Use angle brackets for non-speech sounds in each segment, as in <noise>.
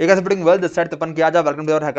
hacker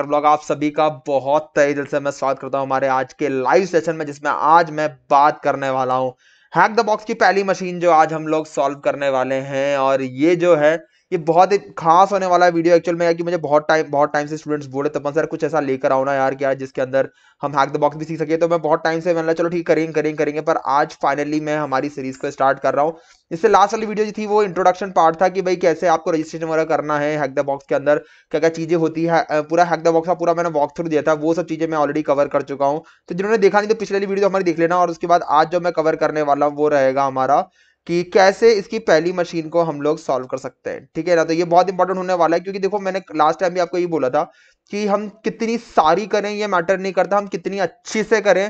blog आप सभी का बहुत तय दिल से मैं स्वागत करता हूं हमारे आज के लाइव सेशन में जिसमें आज मैं बात करने वाला हूं हैक द बॉक्स की पहली मशीन जो आज हम लोग सॉल्व करने वाले हैं और ये जो है ये बहुत ही खास होने वाला वीडियो एक्चुअल में है कि मुझे बहुत टाइम बहुत टाइम से स्टूडेंट्स बोले तपन सर कुछ ऐसा लेकर आओ ना यार क्या जिसके अंदर हम हैक द बॉक्स भी सीख सके तो मैं बहुत टाइम से मैंने चलो ठीक करेंगे करेंगे करेंगे पर आज फाइनली मैं हमारी सीरीज को स्टार्ट कर रहा हूँ इससे लास्ट वाली वीडियो जो थी वो इंट्रोडक्शन पार्ट था कि भाई कैसे आपको रजिस्ट्रेशन वगैरह करना है हैक द बॉक्स के अंदर क्या क्या चीज़ें होती है पूरा हैक द बॉक्स का पूरा मैंने वॉक थ्रू दिया था वो सब चीज़ें मैं ऑलरेडी कवर कर चुका हूँ तो जिन्होंने देखा नहीं तो पिछले वीडियो हमारी देख लेना और उसके बाद आज जो मैं कवर करने वाला हूँ वो रहेगा हमारा कि कैसे इसकी पहली मशीन को हम लोग सॉल्व कर सकते हैं ठीक है ना तो ये बहुत इंपॉर्टेंट होने वाला है क्योंकि देखो मैंने लास्ट टाइम भी आपको ये बोला था कि हम कितनी सारी करें ये मैटर नहीं करता हम कितनी अच्छी से करें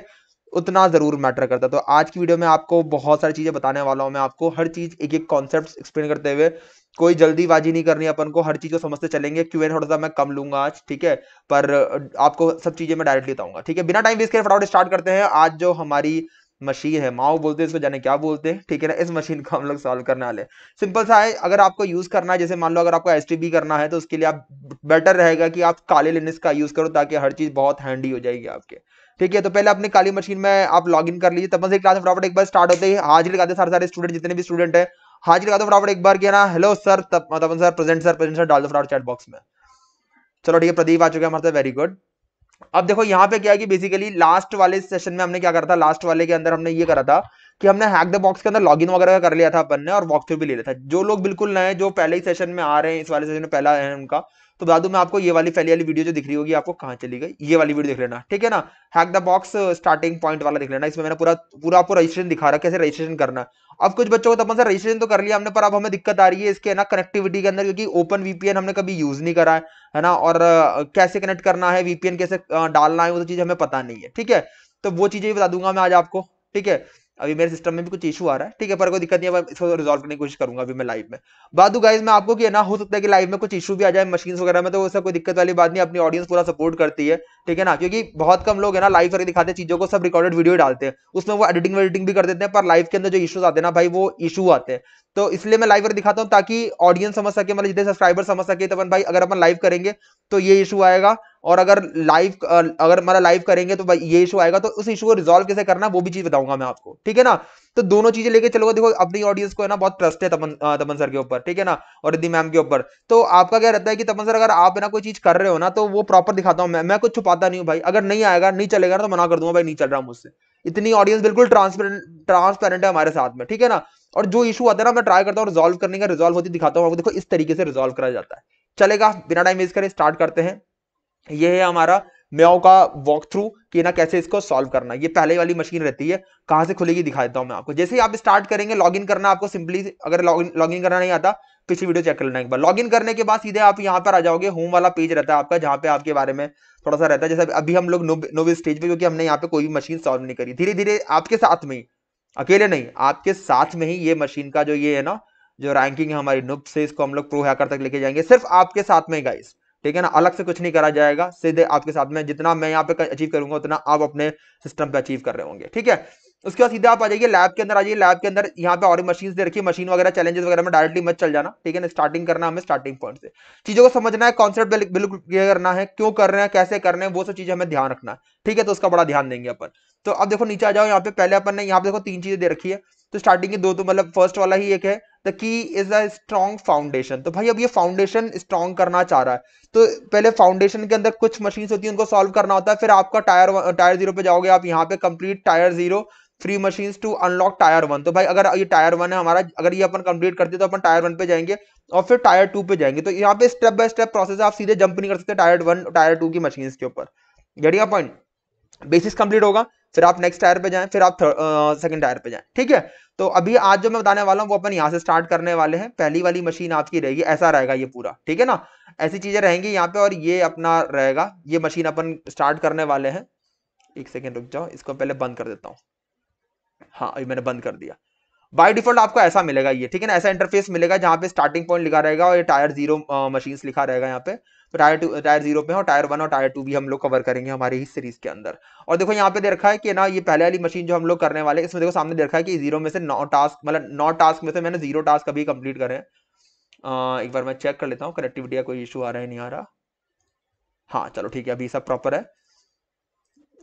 उतना ज़रूर मैटर करता तो आज की वीडियो में आपको बहुत सारी चीज़ें बताने वाला हूं मैं आपको हर चीज़ एक एक कॉन्सेप्ट एक्सप्लेन करते हुए कोई जल्दीबाजी नहीं करनी अपन को हर चीज़ को समझते चलेंगे क्यू एन थोड़ा सा मैं कम लूंगा आज ठीक है पर आपको सब चीज़ें मैं डायरेक्टली बताऊंगा ठीक है बिना टाइम वेस्ट के फटाफट स्टार्ट करते हैं आज जो हमारी मशीन है माओ बोलते हैं इसको जाने क्या बोलते हैं ठीक है ना इस मशीन को हम लोग सॉल्व करने वाले सिंपल सा है अगर आपको यूज़ करना है जैसे मान लो अगर आपको एस करना है तो उसके लिए आप बेटर रहेगा कि आप काले लेनेस का यूज़ करो ताकि हर चीज़ बहुत हैंडी हो जाएगी आपके ठीक है तो पहले अपने काली मशीन में आप लॉग इन कर लीजिए तब से क्लास फटाफट एक बार स्टार्ट होते ही हाजिर लगाते सारे सारे स्टूडेंट जितने भी स्टूडेंट है हाजिर लगाते फटाफट एक बार क्या हेलो सर तब Tapan sir present sir present sir डाल दो फटाफट चैट बॉक्स में चलो ठीक है प्रदीप आ चुके हैं हमारे वेरी गुड अब देखो यहाँ पे क्या है कि बेसिकली लास्ट वाले सेशन में हमने क्या करा था लास्ट वाले के अंदर हमने ये करा था कि हमने हैक द बॉक्स के अंदर लॉगिन वगैरह कर लिया था अपन ने और वॉक थ्रू भी ले लिया था जो लोग बिल्कुल नए जो पहले ही सेशन में आ रहे हैं इस वाले सेशन में पहला है उनका तो बता दू मैं आपको ये वाली पहली वाली वीडियो जो दिख रही होगी आपको कहाँ चली गई ये वाली वीडियो देख लेना ठीक है ना hack the box starting point वाला देख लेना इसमें मैंने पूरा पूरा आपको रजिस्ट्रेशन दिखा रहा है कैसे रजिस्ट्रेशन करना अब कुछ बच्चों को तो अपन से रजिस्ट्रेशन तो कर लिया हमने पर अब हमें दिक्कत आ रही है इसके ना कनेक्टिविटी के अंदर क्योंकि ओपन वीपीएन हमने कभी यूज नहीं करा है है ना और uh, कैसे कनेक्ट करना है वीपीएन कैसे uh, डालना है वो तो चीज हमें पता नहीं है ठीक है तो वो चीजें बता दूंगा मैं आज आपको ठीक है अभी मेरे सिस्टम में भी कुछ इशू आ रहा है ठीक है पर कोई दिक्कत नहीं है इसको रिजॉल्व करने की कोशिश करूंगा अभी मैं लाइव में बात गाइज मैं आपको कि ना हो सकता है कि लाइव में कुछ इशू भी आ जाए मशीन वगैरह में तो उससे कोई दिक्कत वाली बात नहीं अपनी ऑडियंस पूरा सपोर्ट करती है ठीक है ना क्योंकि बहुत कम लोग है ना लाइव करके दिखाते हैं चीजों को सब रिकॉर्डेड वीडियो डालते हैं उसमें वो एडिटिंग वेडिटिंग भी कर देते हैं पर लाइव के अंदर जो इशूज आते हैं ना भाई वो इशू आते हैं तो इसलिए मैं लाइव करके दिखाता हूँ ताकि ऑडियंस समझ सके मतलब जितने सब्सक्राइबर समझ सके तो भाई अगर अपन लाइव करेंगे तो ये इशू आएगा और अगर लाइव अगर हमारा मतलब लाइव करेंगे तो ये इशू आएगा तो उस इशू को रिजोल्व कैसे करना वो भी चीज बताऊंगा मैं आपको ठीक है ना तो दोनों चीजें लेके चलोगे देखो अपनी ऑडियंस को है ना बहुत ट्रस्ट है तपन तपन सर के ऊपर ठीक है ना और रिद्धि मैम के ऊपर तो आपका क्या रहता है कि तपन सर अगर आप ना कोई चीज कर रहे हो ना तो वो प्रॉपर दिखाता हूँ मैं मैं कुछ छुपाता नहीं हूँ भाई अगर नहीं आएगा नहीं चलेगा ना तो मना कर दूंगा भाई नहीं चल रहा हूँ मुझसे इतनी ऑडियंस बिल्कुल ट्रांसपेरेंट ट्रांसपेरेंट है हमारे साथ में ठीक है ना और जो इशू आता है ना मैं ट्राई करता हूँ रिजोल्व करने का रिजॉल्व होती दिखाता हूँ आपको देखो इस तरीके से रिजोल्व करा जाता है चलेगा बिना टाइम वेस्ट करें स्टार्ट करते हैं ये है हमारा म्याओ का वॉक थ्रू कि ना कैसे इसको सॉल्व करना ये पहले वाली मशीन रहती है कहां से खुलेगी दिखा देता हूं मैं आपको जैसे ही आप स्टार्ट करेंगे लॉगिन करना आपको सिंपली अगर लॉगिन इन करना नहीं आता पिछली वीडियो चेक कर लेना एक बार लॉगिन करने के बाद सीधे आप यहाँ पर आ जाओगे होम वाला पेज रहता है आपका जहां पे आपके बारे में थोड़ा सा रहता है जैसे अभी हम लोग नोवे स्टेज पे क्योंकि हमने यहाँ पे कोई मशीन सॉल्व नहीं करी धीरे धीरे आपके साथ में ही अकेले नहीं आपके साथ में ही ये मशीन का जो ये है ना जो रैंकिंग है हमारी नुब से इसको हम लोग प्रो हैकर तक लेके जाएंगे सिर्फ आपके साथ में गाइस ठीक है ना अलग से कुछ नहीं करा जाएगा सीधे आपके साथ में जितना मैं यहाँ पे अचीव करूंगा उतना आप अपने सिस्टम पे अचीव कर रहे होंगे ठीक है उसके बाद सीधे आप आ जाइए लैब के अंदर आ जाइए लैब के अंदर यहाँ पे और मशीन दे रखिए मशीन वगैरह चैलेंजेस वगैरह में डायरेक्टली मत चल जाना ठीक है ना स्टार्टिंग करना हमें स्टार्टिंग पॉइंट से चीजों को समझना है कॉन्सेप्ट बिल्कुल क्लियर करना है क्यों कर रहे हैं कैसे कर रहे हैं वो सब चीजें हमें ध्यान रखना है ठीक है तो उसका बड़ा ध्यान देंगे अपन तो अब देखो नीचे आ जाओ यहाँ पे पहले अपन ने यहाँ पे देखो तीन चीजें दे रखी है तो स्टार्टिंग के दो तो मतलब फर्स्ट वाला ही एक है the key is a strong foundation तो भाई अब ये फाउंडेशन स्ट्रॉन्ग करना चाह रहा है तो पहले फाउंडेशन के अंदर कुछ मशीन होती है उनको सॉल्व करना होता है फिर आपका टायर टायर जीरो पे जाओगे आप यहाँ पे complete tier zero free machine to unlock tier one तो भाई अगर ये टायर वन है हमारा अगर ये अपन कंप्लीट करते तो अपन टायर वन पे जाएंगे और फिर टायर टू पे जाएंगे तो यहाँ पे स्टेप बाय स्टेप प्रोसेस आप सीधे जंप नहीं कर सकते टायर वन टायर टू की मशीन के ऊपर गड़िया पॉइंट बेसिस कंप्लीट होगा फिर आप नेक्स्ट टायर पे जाएं फिर आप सेकंड टायर पे जाएं ठीक है तो अभी आज जो मैं बताने वाला हूँ वो अपन यहाँ से स्टार्ट करने वाले हैं पहली वाली मशीन आपकी रहेगी ऐसा रहेगा ये पूरा ठीक है ना ऐसी चीज़ें रहेंगी यहाँ पे और ये अपना रहेगा ये मशीन अपन स्टार्ट करने वाले हैं एक सेकेंड रुक जाओ इसको पहले बंद कर देता हूँ हाँ अभी मैंने बंद कर दिया बाई डिफॉल्ट आपको ऐसा मिलेगा ये ठीक है ना ऐसा इंटरफेस मिलेगा जहाँ पे स्टार्टिंग पॉइंट लिखा रहेगा और ये टायर जीरो मशीन लिखा रहेगा यहाँ पे टायर टू टायर जीरो पे और टायर वन और टायर टू भी हम लोग कवर करेंगे हमारी इस सीरीज के अंदर और देखो यहाँ पे दे रखा है कि ना ये पहले वाली मशीन जो हम लोग करने वाले इसमें देखो सामने दे रखा है कि जीरो में से नौ टास्क मतलब नौ टास्क में से मैंने जीरो टास्क अभी कंप्लीट करे एक बार मैं चेक कर लेता हूँ कनेक्टिविटी का कोई इशू आ रहा है नहीं आ रहा हाँ चलो ठीक है अभी सब प्रॉपर है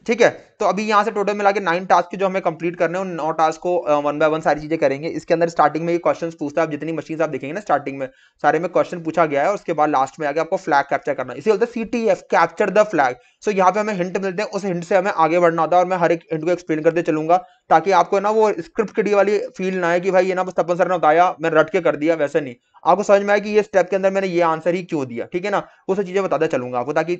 ठीक है तो अभी यहाँ से टोटल मिला के नाइन टास्क जो हमें कंप्लीट करने हैं नौ टास्क को वन बाय वन सारी चीजें करेंगे इसके अंदर स्टार्टिंग में ये क्वेश्चन पूछता है आप जितनी मशीन आप देखेंगे ना स्टार्टिंग में सारे में क्वेश्चन पूछा गया है उसके बाद लास्ट में आगे आपको फ्लैग कैप्चर करना इसी बोलते C T F capture the flag so यहाँ पे हमें हिंट मिलते हैं उस हिंट से हमें आगे बढ़ना होता है और मैं हर एक हिंट को एक्सप्लेन करते चलूंगा ताकि आपको ना वो स्क्रिप्ट की वाली फील ना है कि भाई ये ना बस तपन सर ने बताया मैंने रट के कर दिया वैसे नहीं आपको समझ में आया कि ये स्टेप के अंदर मैंने ये आंसर ही क्यों दिया ठीक है ना वो सब चीज़ें बताता चलूंगा आपको ताकि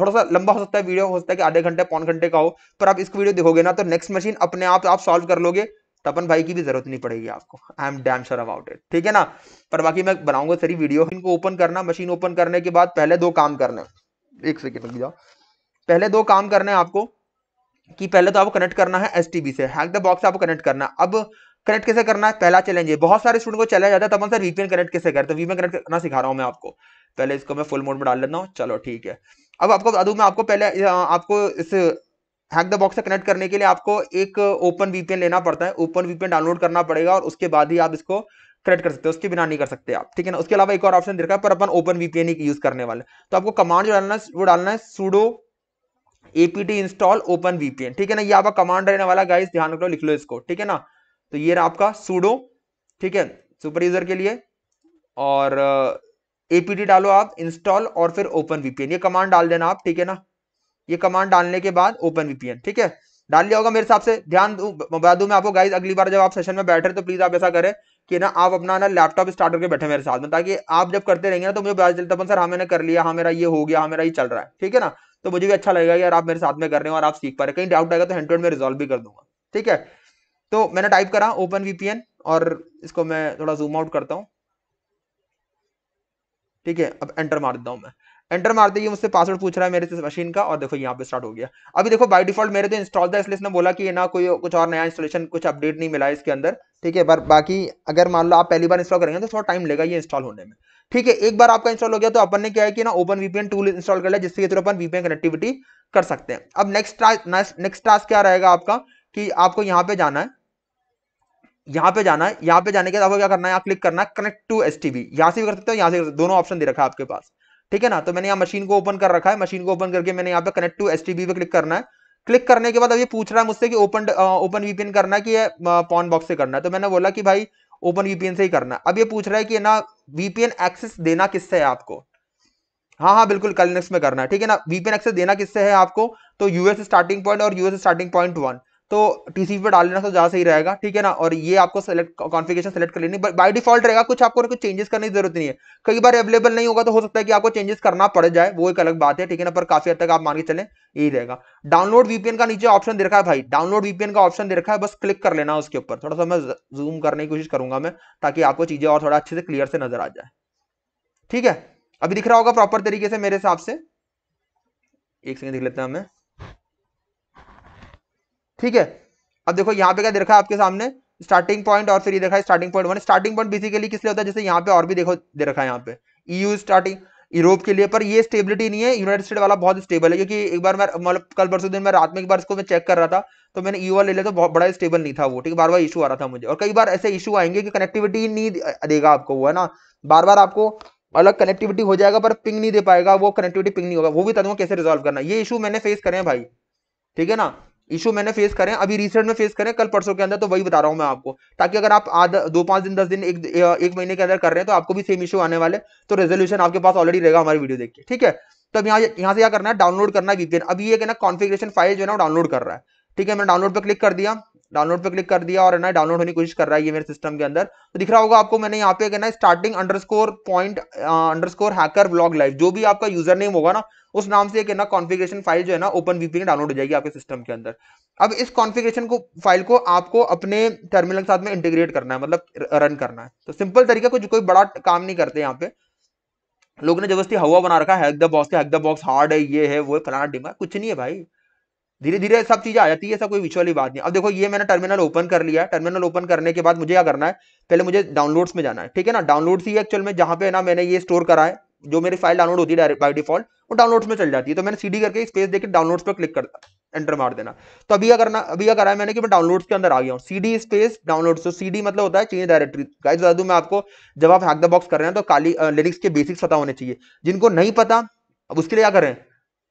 थोड़ा सा लंबा हो सकता है वीडियो हो सकता है कि आधे घंटे पौन घंटे का हो पर आप इसको वीडियो देखोगे ना तो नेक्स्ट मशीन अपने आप आप सॉल्व कर लोगे तपन तो भाई की भी जरूरत नहीं पड़ेगी आपको I am damn sure about it ठीक है ना पर बाकी मैं बनाऊंगा सारी वीडियो इनको ओपन करना मशीन ओपन करने के बाद पहले दो काम करने एक सेकेंड लग जाओ पहले दो काम करने आपको कि पहले तो आपको कनेक्ट करना है एस से हैक द बॉक्स आपको कनेक्ट करना अब कनेक्ट कैसे करना है पहला चैलेंज है बहुत सारे स्टूडेंट को चला जाता है तब सर वीपीएन कनेक्ट कैसे करते हैं वीपीएन कनेक्ट करना सिखा रहा हूँ मैं आपको पहले इसको मैं फुल मोड में डाल लेता हूँ चलो ठीक है अब आपको बता दूँ मैं आपको पहले आपको इस हैक द बॉक्स से कनेक्ट करने के लिए आपको एक ओपन वीपीएन लेना पड़ता है ओपन वीपीएन डाउनलोड करना पड़ेगा और उसके बाद ही आप इसको कनेक्ट कर सकते हो उसके बिना नहीं कर सकते आप ठीक है ना उसके अलावा एक और ऑप्शन है पर अपन ओपन वीपीएन ही यूज करने वाले तो आपको कमांड जो डालना है वो डालना है sudo APT install open VPN ठीक है ना ये आपका कमांड रहने वाला गाइस ध्यान रखो लिख लो इसको ठीक है ना तो ये रहा आपका सूडो ठीक है सुपर यूजर के लिए और एपीटी uh, डालो आप इंस्टॉल और फिर ओपन वीपीएन ये कमांड डाल देना आप ठीक है ना ये कमांड डालने के बाद ओपन वीपीएन ठीक है डाल लिया होगा मेरे हिसाब से ध्यान बता दू मैं आपको गाइस अगली बार जब आप सेशन में बैठे तो प्लीज आप ऐसा करें कि ना आप अपना ना लैपटॉप स्टार्ट करके बैठे मेरे साथ में ताकि आप जब करते रहेंगे ना तो मुझे बता चलता अपन सर हाँ मैंने कर लिया हाँ मेरा ये हो गया हाँ मेरा ये चल रहा है ठीक है ना तो मुझे भी अच्छा लगेगा यार आप मेरे साथ में कर रहे हो और आप सीख पा रहे कहीं डाउट आएगा तो हैंड में रिजोल्व भी कर दूंगा ठीक है तो मैंने टाइप करा ओपन वीपीएन और इसको मैं थोड़ा जूम आउट करता हूँ ठीक है अब एंटर मार देता हूँ मैं एंटर मारते ही मुझसे पासवर्ड पूछ रहा है मेरे से मशीन का और देखो यहाँ पे स्टार्ट हो गया अभी देखो बाय डिफॉल्ट मेरे तो इंस्टॉल था इसलिए इसने बोला कि ना कोई कुछ और नया इंस्टॉलेशन कुछ अपडेट नहीं मिला है इसके अंदर ठीक है पर बाकी अगर मान लो आप पहली बार इंस्टॉल करेंगे तो थोड़ा टाइम लेगा ये इंस्टॉल होने में ठीक है एक बार आपका इंस्टॉल हो गया तो अपन ने क्या है कि ना ओपन वीपीएन टूल इंस्टॉल कर लिया जिसके थ्रू अपन वीपीएन कनेक्टिविटी कर सकते हैं अब नेक्स्ट नेक्स्ट टास्क क्या रहेगा आपका कि आपको यहाँ पे जाना है यहाँ पे जाना है यहाँ पे जाने के बाद आपको क्या करना है यहाँ क्लिक करना है कनेक्ट टू एस टीवी यहाँ से भी कर सकते हो यहाँ से दोनों ऑप्शन दे रखा है आपके पास ठीक है ना तो मैंने यहाँ मशीन को ओपन कर रखा है मशीन को ओपन करके मैंने यहाँ पे कनेक्ट टू एस पे क्लिक करना है क्लिक करने के बाद अब ये पूछ रहा है मुझसे कि ओपन ओपन वीपीएन करना है कि ये पॉन बॉक्स से करना है तो मैंने बोला कि भाई ओपन वीपीएन से ही करना अब ये पूछ रहा है कि ना वीपीएन एक्सेस देना किससे है आपको हाँ हाँ बिल्कुल कल में करना है ठीक है ना वीपीएन एक्सेस देना किससे है आपको तो यूएस स्टार्टिंग पॉइंट और यूएस स्टार्टिंग पॉइंट वन तो टीसीपी पर डाल लेना तो ज़्यादा सही रहेगा ठीक है ना और ये आपको सेलेक्ट कॉन्फ़िगरेशन सेलेक्ट कर लेनी बाई डिफॉल्ट रहेगा कुछ आपको कुछ चेंजेस करने की जरूरत नहीं है कई बार अवेलेबल नहीं होगा तो हो सकता है कि आपको चेंजेस करना पड़ जाए वो एक अलग बात है ठीक है ना पर काफ़ी हद तक आप मान के चले यही रहेगा डाउनलोड वीपीएन का नीचे ऑप्शन देखा है भाई डाउनलोड वीपीएन का ऑप्शन देखा है बस क्लिक कर लेना उसके ऊपर थोड़ा सा मैं जूम करने की कोशिश करूंगा मैं ताकि आपको चीज़ें और थोड़ा अच्छे से क्लियर से नजर आ जाए ठीक है अभी दिख रहा होगा प्रॉपर तरीके से मेरे हिसाब से एक सेकेंड दिख लेते हैं हमें ठीक है अब देखो यहाँ पे क्या देखा है आपके सामने स्टार्टिंग पॉइंट और फिर ये देखा है starting point one starting point basically किस लिए होता है जैसे यहाँ पे और भी देखो दे रखा है यहाँ पे ईयू स्टार्टिंग यूरोप के लिए पर ये स्टेबिलिटी नहीं है यूनाइटेड स्टेट वाला बहुत स्टेबल है क्योंकि एक बार मैं मतलब कल परसों दिन मैं रात में एक बार इसको मैं चेक कर रहा था तो मैंने ईयू e वाला ले लिया तो बहुत बड़ा स्टेबल नहीं था वो ठीक है बार बार इशू आ रहा था मुझे और कई बार ऐसे इशू आएंगे कि कनेक्टिविटी नहीं देगा आपको वो है ना बार बार आपको अलग कनेक्टिविटी हो जाएगा पर पिंग नहीं दे पाएगा वो कनेक्टिविटी पिंग नहीं होगा वो भी तत्व कैसे रिजोल्व करना ये इशू मैंने फेस करें भाई ठीक है ना इशू मैंने फेस करें अभी रिसेंट में फेस करें कल परसों के अंदर तो वही बता रहा हूं मैं आपको ताकि अगर आप आधा दो पांच दिन दस दिन एक एक महीने के अंदर कर रहे हैं तो आपको भी सेम इशू आने वाले तो रेजोल्यूशन आपके पास ऑलरेडी रहेगा हमारी वीडियो देख के ठीक है तो अब यहाँ यहाँ से क्या करना है डाउनलोड करना है वीपीएन अभी ये कहना कॉन्फिग्रेशन फाइल जो है ना डाउनलोड कर रहा है ठीक है मैंने डाउनलोड पर क्लिक कर दिया डाउनलोड पे क्लिक कर दिया और ना डाउनलोड होने की कोशिश कर रहा है ये मेरे सिस्टम के अंदर तो दिख रहा होगा आपको मैंने यहाँ पे ना starting underscore point underscore hacker blog live जो भी आपका यूजर नेम होगा ना उस नाम से ना कॉन्फिग्रेशन फाइल जो है ना ओपन वीपी डाउनलोड हो जाएगी आपके सिस्टम के अंदर अब इस कॉन्फिग्रेशन को फाइल को आपको अपने टर्मिनल के साथ में इंटीग्रेट करना है मतलब रन करना है तो सिंपल तरीका कुछ कोई बड़ा काम नहीं करते यहाँ पे लोगों ने जबरदस्ती हवा बना रखा है hack the box hack the box hard है ये है वो है फलाना डिमा कुछ नहीं है भाई धीरे धीरे सब चीजें आ जाती है ऐसा कोई विश वाली बात नहीं अब देखो ये मैंने टर्मिनल ओपन कर लिया टर्मिनल ओपन करने के बाद मुझे क्या करना है पहले मुझे डाउनलोड्स में जाना है ठीक है ना डाउनलोड्स ही एक्चुअल में जहाँ पे ना मैंने ये स्टोर करा है जो मेरी फाइल डाउनलोड होती है बाई डिफॉल्ट वो डाउनलोड्स में चल जाती है तो मैंने सीडी करके स्पेस देकर डाउनलोड्स पर क्लिक करता एंटर मार देना तो अभी क्या करना अभी क्या करा है मैंने कि मैं डाउनलोड्स के अंदर आ गया हूँ सीडी स्पेस डाउनलोड तो सीडी मतलब होता है चेंज डायरेक्टरी गाइस बता दूं मैं आपको जब आप हैक द बॉक्स कर रहे हैं तो काली लिरिक्स के बेसिक्स पता होने चाहिए जिनको नहीं पता अब उसके लिए क्या करें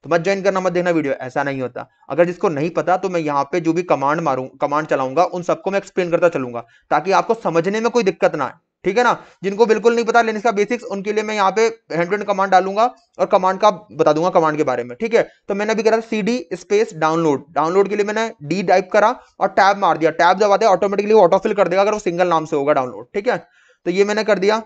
तो मत ज्वाइन करना मत देना वीडियो ऐसा नहीं होता अगर जिसको नहीं पता तो मैं यहाँ पे जो भी कमांड मारू कमांड चलाऊंगा उन सबको मैं एक्सप्लेन करता चलूंगा ताकि आपको समझने में कोई दिक्कत ना आए ठीक है ना जिनको बिल्कुल नहीं पता लेने का बेसिक्स उनके लिए मैं यहाँ पे हैंड टू कमांड डालूंगा और कमांड का बता दूंगा कमांड के बारे में ठीक है तो मैंने अभी करा C D space download download के लिए मैंने डी टाइप करा और टैब मार दिया टैब जब आते ऑटोमेटिकली ऑटोफिल कर देगा अगर वो सिंगल नाम से होगा डाउनलोड ठीक है तो ये मैंने कर दिया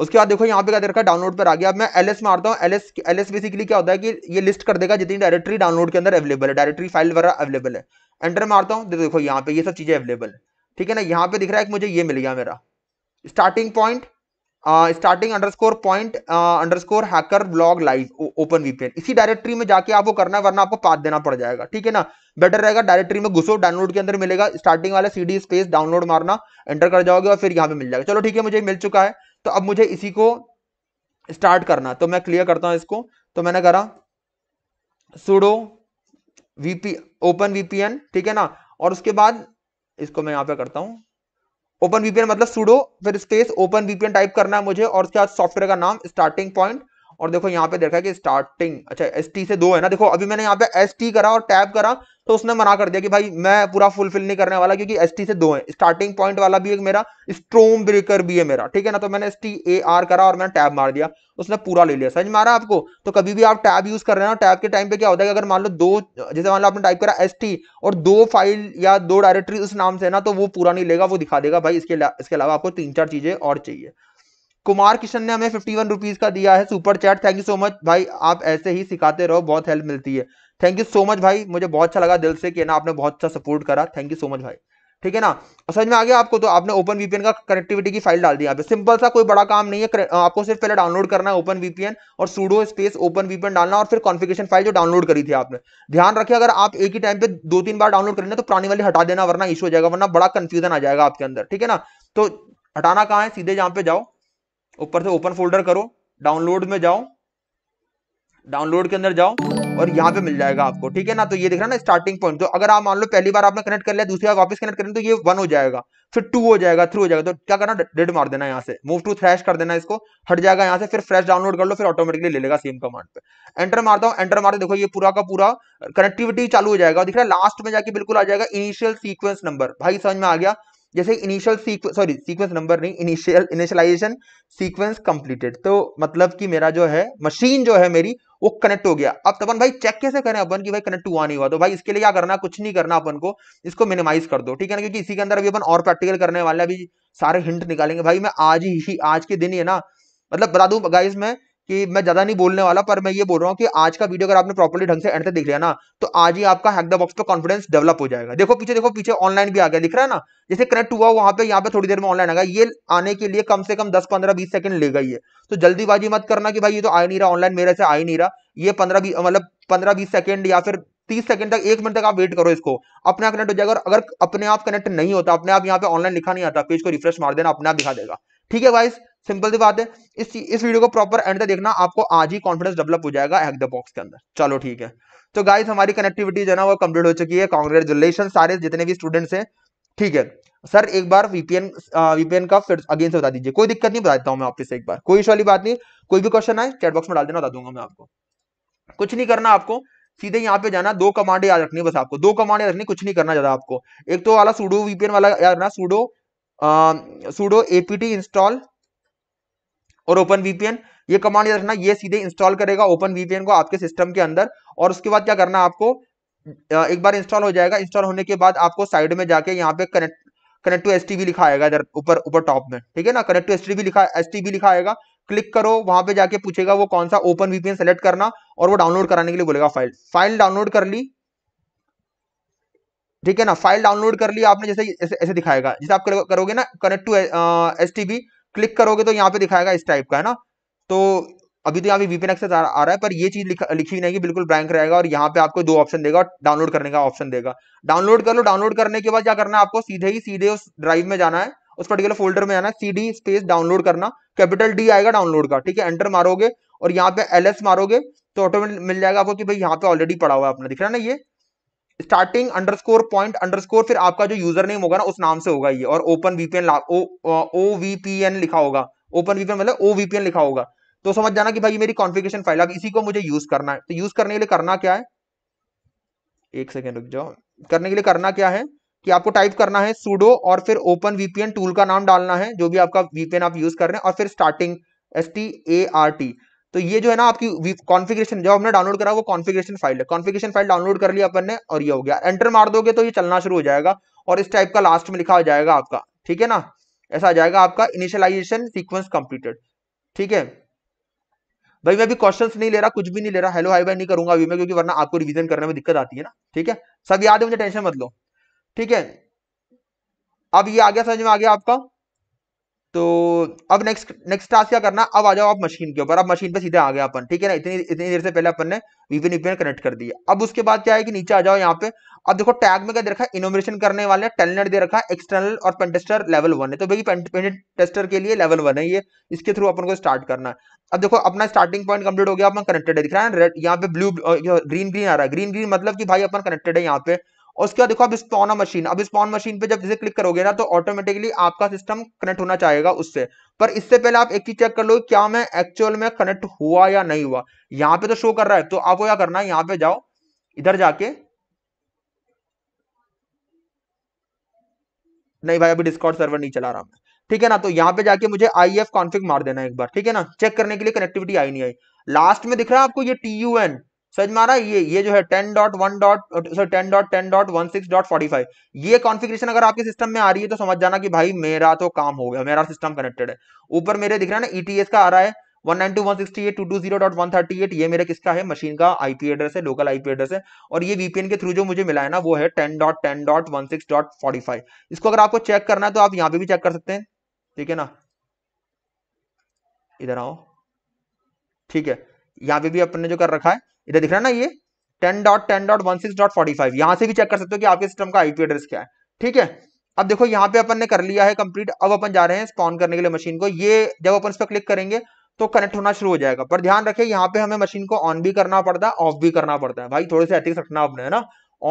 उसके बाद देखो यहाँ पे क्या दे रखा है डाउनलोड पर आ गया अब मैं एल मारता हूँ एल एस एल बेसिकली क्या होता है कि ये लिस्ट कर देगा जितनी डायरेक्टरी डाउनलोड के अंदर अवेलेबल है डायरेक्टरी फाइल वगैरह अवेलेबल है एंटर मारता हूँ देखो यहाँ पे ये सब चीज़ें अवेलेबल है ठीक है ना यहाँ पे दिख रहा है कि मुझे ये मिल गया मेरा starting point starting underscore point underscore hacker blog live open VPN इसी डायरेक्टरी में जाके आपको करना है वरना आपको पाथ देना पड़ जाएगा ठीक है ना बेटर रहेगा डायरेक्टरी में घुसो डाउनलोड के अंदर मिलेगा स्टार्टिंग वाला सीडी स्पेस डाउनलोड मारना एंटर कर जाओगे और फिर यहाँ पे मिल जाएगा चलो ठीक है मुझे मिल चुका है तो अब मुझे इसी को स्टार्ट करना तो मैं क्लियर करता हूं इसको तो मैंने करा सुडो वीपी ओपन वीपीएन ठीक है ना और उसके बाद इसको मैं यहां पे करता हूं ओपन वीपीएन मतलब सुडो फिर स्पेस ओपन वीपीएन टाइप करना है मुझे और उसके बाद सॉफ्टवेयर का नाम स्टार्टिंग पॉइंट और देखो यहाँ पे देखा कि स्टार्टिंग अच्छा एस टी से दो है ना देखो अभी मैंने यहाँ पे एस टी करा और टैप करा तो उसने मना कर दिया कि भाई मैं पूरा फुलफिल नहीं करने वाला क्योंकि एस टी से दो है स्टार्टिंग पॉइंट वाला भी एक मेरा स्ट्रोम ब्रेकर भी है मेरा ठीक है ना तो मैंने एस टी ए आर करा और मैंने टैब मार दिया उसने पूरा ले लिया समझ मारा आपको तो कभी भी आप टैब यूज कर रहे हैं टैब के टाइम पे क्या होता है कि अगर मान लो दो जैसे मान लो आपने टाइप करा एस टी और दो फाइल या दो डायरेक्टरी उस नाम से है ना तो वो पूरा नहीं लेगा वो दिखा देगा भाई इसके इसके अलावा आपको तीन चार चीजें और चाहिए कुमार किशन ने हमें फिफ्टी वन रुपीज का दिया है super chat thank you so much भाई आप ऐसे ही सिखाते रहो बहुत हेल्प मिलती है थैंक यू सो मच भाई मुझे बहुत अच्छा लगा दिल से कि ना आपने बहुत अच्छा सपोर्ट करा थैंक यू सो मच भाई ठीक है ना समझ में आ गया आपको तो आपने ओपन वीपीएन का कनेक्टिविटी की फाइल डाल दी यहाँ पे सिंपल सा कोई बड़ा काम नहीं है आपको सिर्फ पहले डाउनलोड करना है ओपन वीपीएन और सूडो स्पेस ओपन वीपीएन डालना और फिर कॉन्फ़िगरेशन फाइल जो डाउनलोड करी थी आपने ध्यान रखिए अगर आप एक ही टाइम पे दो तीन बार डाउनलोड करेंगे तो पुरानी वाली हटा देना वरना इशू हो जाएगा वरना बड़ा कंफ्यूजन आ जाएगा आपके अंदर ठीक है ना तो हटाना कहाँ है सीधे जहाँ पे जाओ ऊपर से ओपन फोल्डर करो डाउनलोड में जाओ डाउनलोड के अंदर जाओ और यहाँ पे मिल जाएगा आपको ठीक है ना तो ये देख रहा ना स्टार्टिंग पॉइंट तो अगर आप मान लो पहली बार आपने कनेक्ट कर लिया दूसरी बार वापस कनेक्ट करें तो ये वन हो जाएगा फिर टू हो जाएगा थ्री हो जाएगा तो क्या करना डेड मार देना यहाँ से मूव टू फ्रेश कर देना इसको हट जाएगा यहाँ से फिर फ्रेश डाउनलोड कर लो फिर ऑटोमेटिकली ले लेगा सेम कमांड पे एंटर मारता हूँ एंटर मारते देखो ये पूरा का पूरा कनेक्टिविटी चालू हो जाएगा दिख रहा है लास्ट में जाके बिल्कुल आ जाएगा इनिशियल सीक्वेंस नंबर भाई समझ में आ गया जैसे initial sequence sorry sequence number नहीं इनिशियल इनिशियलाइजेशन सीक्वेंस कंप्लीटेड तो मतलब कि मेरा जो है मशीन जो है मेरी वो कनेक्ट हो गया अब तपन भाई चेक कैसे करें अपन कि भाई कनेक्ट हुआ नहीं हुआ तो भाई इसके लिए क्या करना कुछ नहीं करना अपन को इसको मिनिमाइज कर दो ठीक है ना क्योंकि इसी के अंदर अभी अपन और प्रैक्टिकल करने वाले अभी सारे हिंट निकालेंगे भाई मैं आज ही आज के दिन ही है ना मतलब बता दू गाइज मैं कि मैं ज्यादा नहीं बोलने वाला पर मैं ये बोल रहा हूँ कि आज का वीडियो अगर आपने प्रॉपर्ली ढंग से एंड तक देख लिया ना तो आज ही आपका हैक द बॉक्स पर कॉन्फिडेंस डेवलप हो जाएगा देखो पीछे देखो पीछे ऑनलाइन भी आ गया दिख रहा है ना जैसे कनेक्ट हुआ वहां पे यहाँ पे थोड़ी देर में ऑनलाइन आएगा ये आने के लिए कम से कम दस पंद्रह बीस सेकंड ले गई है तो जल्दीबाजी मत करना कि भाई ये तो आ नहीं रहा ऑनलाइन मेरे से आ ही नहीं रहा ये पंद्रह मतलब पंद्रह बीस सेकंड या फिर तीस सेकंड तक एक मिनट तक आप वेट करो इसको अपने आप कनेक्ट हो जाएगा और अगर अपने आप कनेक्ट नहीं होता अपने आप यहाँ पे ऑनलाइन लिखा नहीं आता पेज को रिफ्रेश मार देना अपने आप दिखा देगा ठीक है वाइस सिंपल सी बात है इस इस वीडियो को प्रॉपर एंड तक देखना आपको आज ही कॉन्फिडेंस डेवलप हो जाएगा हैक द बॉक्स के अंदर चलो ठीक है तो गाइस हमारी कनेक्टिविटी जो है ना वो कंप्लीट हो चुकी है कॉन्ग्रेचुलेशन सारे जितने भी स्टूडेंट्स हैं ठीक है सर एक बार वीपीएन वीपीएन का फिर अगेन से बता दीजिए कोई दिक्कत नहीं बता देता हूँ मैं आपसे एक बार कोई इशू वाली बात नहीं कोई भी क्वेश्चन आए चैट बॉक्स में डाल देना बता दूंगा मैं आपको कुछ नहीं करना आपको सीधे यहाँ पे जाना दो कमांड याद रखनी बस आपको दो कमांड याद रखनी कुछ नहीं करना ज्यादा आपको एक तो वाला सूडो वीपीएन वाला याद रखना सूडो सूडो apt इंस्टॉल और ओपन वीपीएन ये कमांड याद रखना ये सीधे इंस्टॉल करेगा ओपन वीपीएन को आपके सिस्टम के अंदर और उसके बाद क्या करना आपको एक बार इंस्टॉल हो जाएगा इंस्टॉल होने के बाद आपको साइड में जाके यहाँ पे कनेक्ट कनेक्ट टू एस लिखा आएगा इधर ऊपर ऊपर टॉप में ठीक है ना कनेक्ट टू एस लिखा एस लिखा आएगा क्लिक करो वहां पे जाके पूछेगा वो कौन सा ओपन वीपीएन सेलेक्ट करना और वो डाउनलोड कराने के लिए बोलेगा फाइल फाइल डाउनलोड कर ली ठीक है ना फाइल डाउनलोड कर लिया आपने जैसे ऐसे, ऐसे दिखाएगा जैसे आप करोगे ना कनेक्ट टू एस क्लिक करोगे तो यहाँ पे दिखाएगा इस टाइप का है ना तो अभी तो यहाँ पे वीपीएन एक्सेस आ, रहा है पर ये चीज लिखी लिखी नहीं है बिल्कुल ब्लैंक रहेगा और यहाँ पे आपको दो ऑप्शन देगा डाउनलोड करने का ऑप्शन देगा डाउनलोड कर लो डाउनलोड करने के बाद क्या करना है आपको सीधे ही सीधे उस ड्राइव में जाना है उस पर्टिकुलर फोल्डर में जाना है सी स्पेस डाउनलोड करना कैपिटल डी आएगा डाउनलोड का ठीक है एंटर मारोगे और यहाँ पे एल मारोगे तो ऑटोमेटिक मिल जाएगा आपको कि भाई यहाँ पे ऑलरेडी पड़ा हुआ है अपना दिख रहा है ना ये स्टार्टिंग अंडरस्कोर पॉइंट अंडरस्कोर फिर आपका जो यूजर नेम होगा ना उस नाम से होगा ये और ओपन वीपीएन ओ वीपीएन लिखा होगा ओपन वीपीएन मतलब ओ वीपीएन लिखा होगा तो समझ जाना कि भाई मेरी कॉन्फ़िगरेशन फाइल है इसी को मुझे यूज करना है तो यूज करने के लिए करना क्या है एक सेकेंड रुक जाओ करने के लिए करना क्या है कि आपको टाइप करना है सूडो और फिर ओपन वीपीएन टूल का नाम डालना है जो भी आपका वीपीएन आप यूज कर रहे हैं और फिर starting S T A R T तो ये जो है ना आपकी कॉन्फ़िगरेशन जो हमने डाउनलोड करा वो कॉन्फ़िगरेशन फाइल है कॉन्फ़िगरेशन फाइल डाउनलोड कर लिया अपन ने और ये हो गया एंटर मार दोगे तो ये चलना शुरू हो जाएगा और इस टाइप का लास्ट में लिखा हो जाएगा आपका ठीक है ना ऐसा आ जाएगा आपका इनिशियलाइजेशन सीक्वेंस कंप्लीटेड ठीक है भाई मैं अभी क्वेश्चन नहीं ले रहा कुछ भी नहीं ले रहा हेलो हाई बाई नहीं करूंगा अभी मैं क्योंकि वरना आपको रिविजन करने में दिक्कत आती है ना ठीक है सब याद है मुझे टेंशन मत लो ठीक है अब ये आ गया समझ में आ गया आपका तो अब नेक्स्ट नेक्स्ट टास्क क्या करना अब आ जाओ आप मशीन के ऊपर अब मशीन पे सीधे आ गए अपन ठीक है ना इतनी इतनी देर से पहले अपन ने वीपीएन वीपीएन कनेक्ट कर दिया अब उसके बाद क्या है कि नीचे आ जाओ यहाँ पे अब देखो टैग में क्या दे रखा है इनोवेशन करने वाले टेलनेट दे रखा है एक्सटर्नल और पेंटेस्टर लेवल वन है तो भाई टेस्टर के लिए लेवल वन है ये इसके थ्रू अपन को स्टार्ट करना है अब देखो अपना स्टार्टिंग पॉइंट कंप्लीट हो गया अपन कनेक्टेड है दिख रहा है रेड यहाँ पे ब्लू ग्रीन ग्रीन आ रहा है ग्रीन ग्रीन मतलब कि भाई अपन कनेक्टेड है यहाँ पे उसके बाद देखो अब स्पॉन मशीन अब स्पॉन मशीन पे जब जैसे क्लिक करोगे ना तो ऑटोमेटिकली आपका सिस्टम कनेक्ट होना चाहेगा उससे पर इससे पहले आप एक चीज चेक कर लो क्या मैं एक्चुअल में कनेक्ट हुआ या नहीं हुआ यहाँ पे तो शो कर रहा है तो आपको क्या करना है यहाँ पे जाओ इधर जाके नहीं भाई अभी डिस्कॉर्ड सर्वर नहीं चला रहा मैं ठीक है ना तो यहाँ पे जाके मुझे आई एफ कॉन्फिक मार देना एक बार ठीक है ना चेक करने के लिए कनेक्टिविटी आई नहीं आई लास्ट में दिख रहा है आपको ये टी यू एन समझ ये ये जो है ten dot one dot sorry ten dot ten dot one six dot forty five ये कॉन्फिग्रेशन अगर आपके सिस्टम में आ रही है तो समझ जाना कि भाई मेरा तो काम हो गया मेरा सिस्टम कनेक्टेड है ऊपर मेरे दिख रहा है ना ईटीएस e का आ रहा है एट ये मेरे किसका है मशीन का आईपी एड्रेस है लोकल आईपी एड्रेस है और ये वीपीएन के थ्रू जो मुझे मिला है ना वो है ten ten dot dot dot one six forty five इसको अगर आपको चेक करना है तो आप यहाँ पे भी चेक कर सकते हैं ठीक है ना इधर आओ ठीक है यहाँ पे भी अपने जो कर रखा है इधर दिख रहा है ना ये ten dot ten dot one six dot forty five यहाँ से भी चेक कर सकते हो कि आपके सिस्टम का आईपी एड्रेस क्या है ठीक है अब देखो यहाँ पे अपन ने कर लिया है कंप्लीट अब अपन जा रहे हैं स्पॉन करने के लिए मशीन को ये जब अपन इस पर क्लिक करेंगे तो कनेक्ट होना शुरू हो जाएगा पर ध्यान रखें यहाँ पे हमें मशीन को ऑन भी करना पड़ता है ऑफ भी करना पड़ता है भाई थोड़े से एथिक्स रखना अपने है ना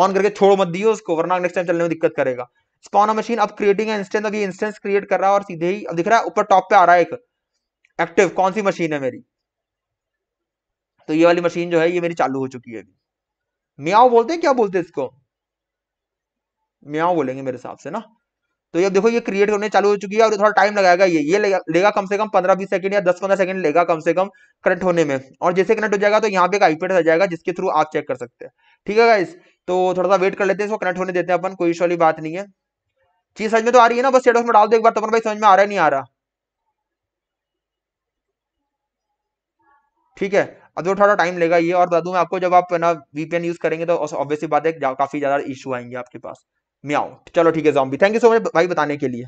ऑन करके छोड़ मत दियो उसको वरना नेक्स्ट टाइम चलने में दिक्कत करेगा स्पॉन मशीन अब क्रिएटिंग इंस्टेंस इंस्टेंस क्रिएट कर रहा है और सीधे ही अब दिख रहा है ऊपर टॉप पे आ रहा है एक एक्टिव कौन सी मशीन है मेरी तो ये वाली मशीन जो है ये मेरी चालू हो चुकी है अभी म्याओ बोलते हैं क्या बोलते हैं इसको म्याओ बोलेंगे मेरे हिसाब से ना तो ये देखो ये क्रिएट होने चालू हो चुकी है और थोड़ा टाइम लगाएगा ये ये लेगा कम से कम पंद्रह बीस सेकंड या दस पंद्रह सेकंड लेगा कम से कम कनेक्ट होने में और जैसे कनेक्ट हो जाएगा तो यहाँ पे एक आईपेड आ जाएगा जिसके थ्रू आप चेक कर सकते हैं ठीक है गाइस तो थोड़ा सा वेट कर लेते हैं इसको कनेक्ट होने देते हैं अपन कोई इशू वाली बात नहीं है चीज समझ में तो आ रही है ना बस स्टेटस में डाल दो एक बार तो भाई समझ में आ रहा है नहीं आ रहा ठीक है अब जो थोड़ा टाइम लेगा ये और बता दूँ मैं आपको जब आप ना वीपीएन यूज करेंगे तो ऑब्वियसली बात है काफी ज्यादा इशू आएंगे आपके पास म्याओ चलो ठीक है zombie thank you so much भाई बताने के लिए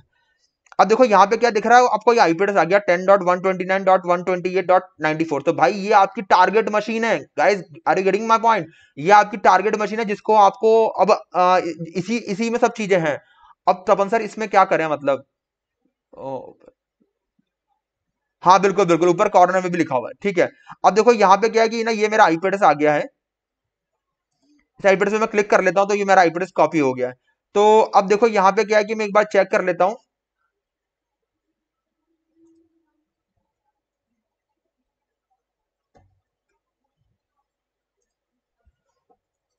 अब देखो यहाँ पे क्या दिख रहा है आपको ये आईपीएस आ गया ten dot one twenty nine dot one twenty eight dot ninety four तो भाई ये आपकी टारगेट मशीन है guys are you getting my point ये आपकी टारगेट मशीन है जिसको आपको अब आ, इसी इसी में सब चीजें हैं अब तपन सर इसमें क्या करें मतलब ओ, हाँ बिल्कुल बिल्कुल ऊपर कॉर्नर में भी लिखा हुआ है ठीक है अब देखो यहाँ पे क्या है कि ना ये मेरा आईपेड आ गया है आईपेड से मैं क्लिक कर लेता हूँ तो ये मेरा आईपेड कॉपी हो गया है तो अब देखो यहाँ पे क्या है कि मैं एक बार चेक कर लेता हूँ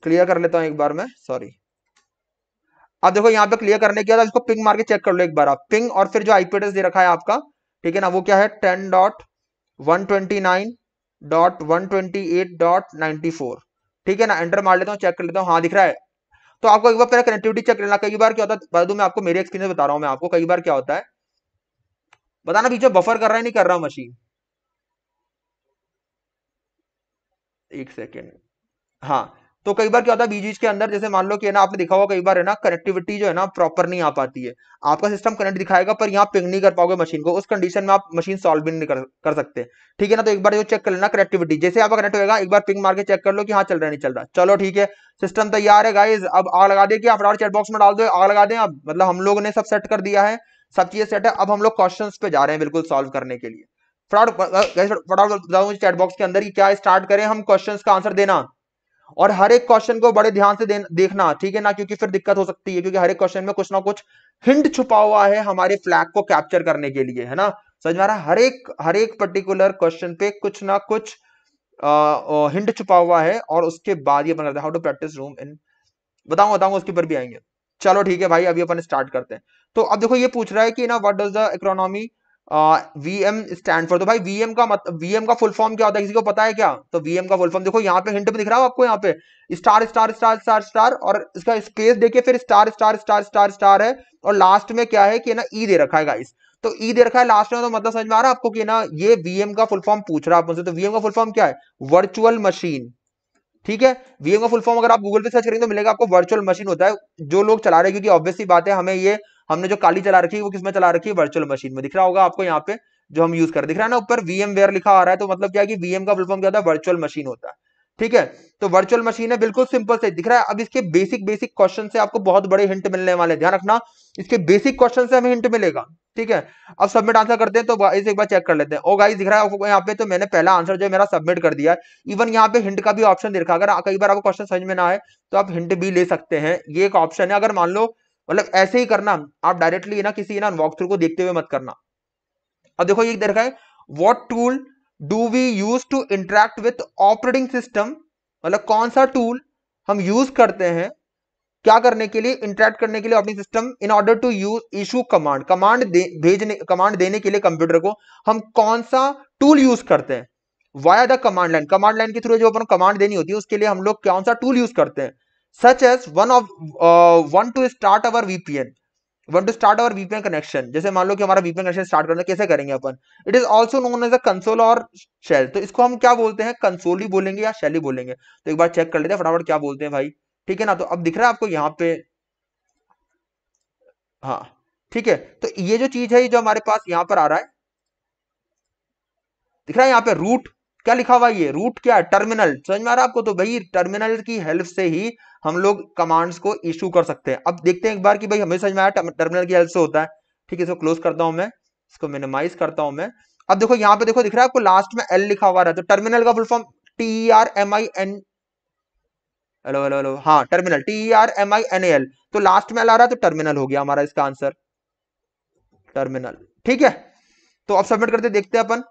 क्लियर कर लेता हूं एक बार मैं सॉरी अब देखो यहां पे क्लियर करने के बाद इसको पिंग मार के चेक कर लो एक बार आप पिंग और फिर जो आईपी एड्रेस दे रखा है आपका ठीक है ना वो क्या है ten dot one twenty nine dot one twenty eight dot ninety four ठीक है ना एंटर मार लेता हूँ चेक कर लेता हूँ हाँ दिख रहा है तो आपको एक बार पहले कनेक्टिविटी चेक करना कई बार क्या होता है बता मैं आपको मेरे एक्सपीरियंस बता रहा हूँ मैं आपको कई बार क्या होता है बताना पीछे बफर कर रहा है नहीं कर रहा मशीन एक सेकेंड हाँ तो कई बार क्या होता है बीजीज के अंदर जैसे मान लो कि ना आपने दिखा हुआ कई बार है ना कनेक्टिविटी जो है ना प्रॉपर नहीं आ पाती है आपका सिस्टम कनेक्ट दिखाएगा पर यहाँ पिंग नहीं कर पाओगे मशीन को उस कंडीशन में आप मशीन सॉल्व भी नहीं कर, कर सकते ठीक है ना तो एक बार जो चेक कर लेना कनेक्टिविटी जैसे आपका कनेक्ट होगा एक बार पिंग मार के चेक कर लो कि हाँ चल रहा नहीं चल रहा चलो ठीक है सिस्टम तैयार है गाइज अब आग लगा दे कि आप फटाफट चेटबॉक्स में डाल दो आग लगा दें अब मतलब हम लोग ने सब सेट कर दिया है सब चीजें सेट है अब हम लोग क्वेश्चन पे जा रहे हैं बिल्कुल सॉल्व करने के लिए फटाउट फटाउट बताओ चैटबॉक्स के अंदर क्या स्टार्ट करें हम क्वेश्चन का आंसर देना और हर एक क्वेश्चन को बड़े ध्यान से देखना ठीक है ना क्योंकि फिर दिक्कत हो सकती है क्योंकि हर एक क्वेश्चन में कुछ ना कुछ हिंट छुपा हुआ है हमारे फ्लैग को कैप्चर करने के लिए है ना समझ में हर एक हर एक पर्टिकुलर क्वेश्चन पे कुछ ना कुछ आ, हिंट छुपा हुआ है और उसके बाद ये how to practice room in बताऊंगा बताऊंगा उसके ऊपर भी आएंगे चलो ठीक है भाई अभी अपन स्टार्ट करते हैं तो अब देखो ये पूछ रहा है कि ना what does the economy V M stand for तो भाई वीएम का मतलब वीएम का फुल फॉर्म क्या होता है किसी को पता है क्या तो वीएम का फुल फॉर्म देखो यहाँ पे हिंट में दिख रहा है आपको यहाँ पे star star star star star और इसका स्पेस देखिए फिर star star star star star है और लास्ट में क्या है कि ना ई e दे रखा है गाइस तो ई e दे रखा है लास्ट में तो मतलब समझ में आ रहा है आपको कि ना ये वीएम का फुल फॉर्म पूछ रहा है आपसे तो वीएम का फुल फॉर्म क्या है वर्चुअल मशीन ठीक है वीएम का फुल फॉर्म अगर आप गूगल पे सर्च करेंगे तो मिलेगा आपको वर्चुअल मशीन होता है जो लोग चला रहे क्योंकि ऑब्वियसली बात है हमें ये हमने जो काली चला रखी है वो किसमें चला रखी है वर्चुअल मशीन में दिख रहा होगा आपको यहाँ पे जो हम यूज कर दिख रहा है ना ऊपर वीएम वेयर लिखा आ रहा है तो मतलब क्या कि वीएम का फुलफॉर्म फॉर्म क्या होता है वर्चुअल मशीन होता है ठीक है तो वर्चुअल मशीन है बिल्कुल सिंपल से दिख रहा है अब इसके बेसिक बेसिक क्वेश्चन से आपको बहुत बड़े हिंट मिलने वाले ध्यान रखना इसके बेसिक क्वेश्चन से हमें हिंट मिलेगा ठीक है अब सबमिट आंसर करते हैं तो इसे एक बार चेक कर लेते हैं ओ गाइस दिख रहा है यहाँ पे तो मैंने पहला आंसर जो है मेरा सबमिट कर दिया है इवन यहाँ पे हिंट का भी ऑप्शन दिखा अगर कई बार आपको क्वेश्चन समझ में ना आए तो आप हिंट भी ले सकते हैं ये एक ऑप्शन है अगर मान लो मतलब ऐसे ही करना आप डायरेक्टली ना किसी ना वॉक थ्रू को देखते हुए मत करना अब देखो ये देखा है what tool do we use to interact with operating system मतलब कौन सा टूल हम यूज करते हैं क्या करने के लिए इंटरेक्ट करने के लिए operating system in order to use issue command command भेजने कमांड देने के लिए कंप्यूटर को हम कौन सा टूल यूज करते हैं via the command line command line के थ्रू जो अपन कमांड देनी होती है उसके लिए हम लोग कौन सा टूल यूज करते हैं such as one of uh, one to start our VPN one to start our VPN connection जैसे मान लो कि हमारा वीपीएन कनेक्शन स्टार्ट करना कैसे करेंगे अपन it is also known as a console और शेल तो इसको हम क्या बोलते हैं कंसोल ही बोलेंगे या शेल ही बोलेंगे तो एक बार चेक कर लेते हैं फटाफट क्या बोलते हैं भाई ठीक है ना तो अब दिख रहा है आपको यहाँ पे हाँ ठीक है तो ये जो चीज है ये जो हमारे पास यहाँ पर आ रहा है दिख रहा है यहाँ पे रूट क्या लिखा हुआ ये रूट क्या है टर्मिनल समझ में आ रहा है आपको तो भाई टर्मिनल की हेल्प से ही हम लोग कमांड्स को इशू कर सकते हैं अब देखते हैं एक बार कि भाई हमें समझ में आया टर्मिनल की हेल्प से होता है ठीक है इसको क्लोज करता हूं मैं इसको मिनिमाइज करता हूं मैं अब देखो यहाँ पे देखो दिख रहा है आपको लास्ट में एल लिखा हुआ रहा तो टर्मिनल का full form T R M I N hello hello hello हाँ terminal T R M I N L तो लास्ट में एल आ रहा है तो टर्मिनल हो गया हमारा इसका आंसर टर्मिनल ठीक है तो अब सबमिट करते देखते हैं अपन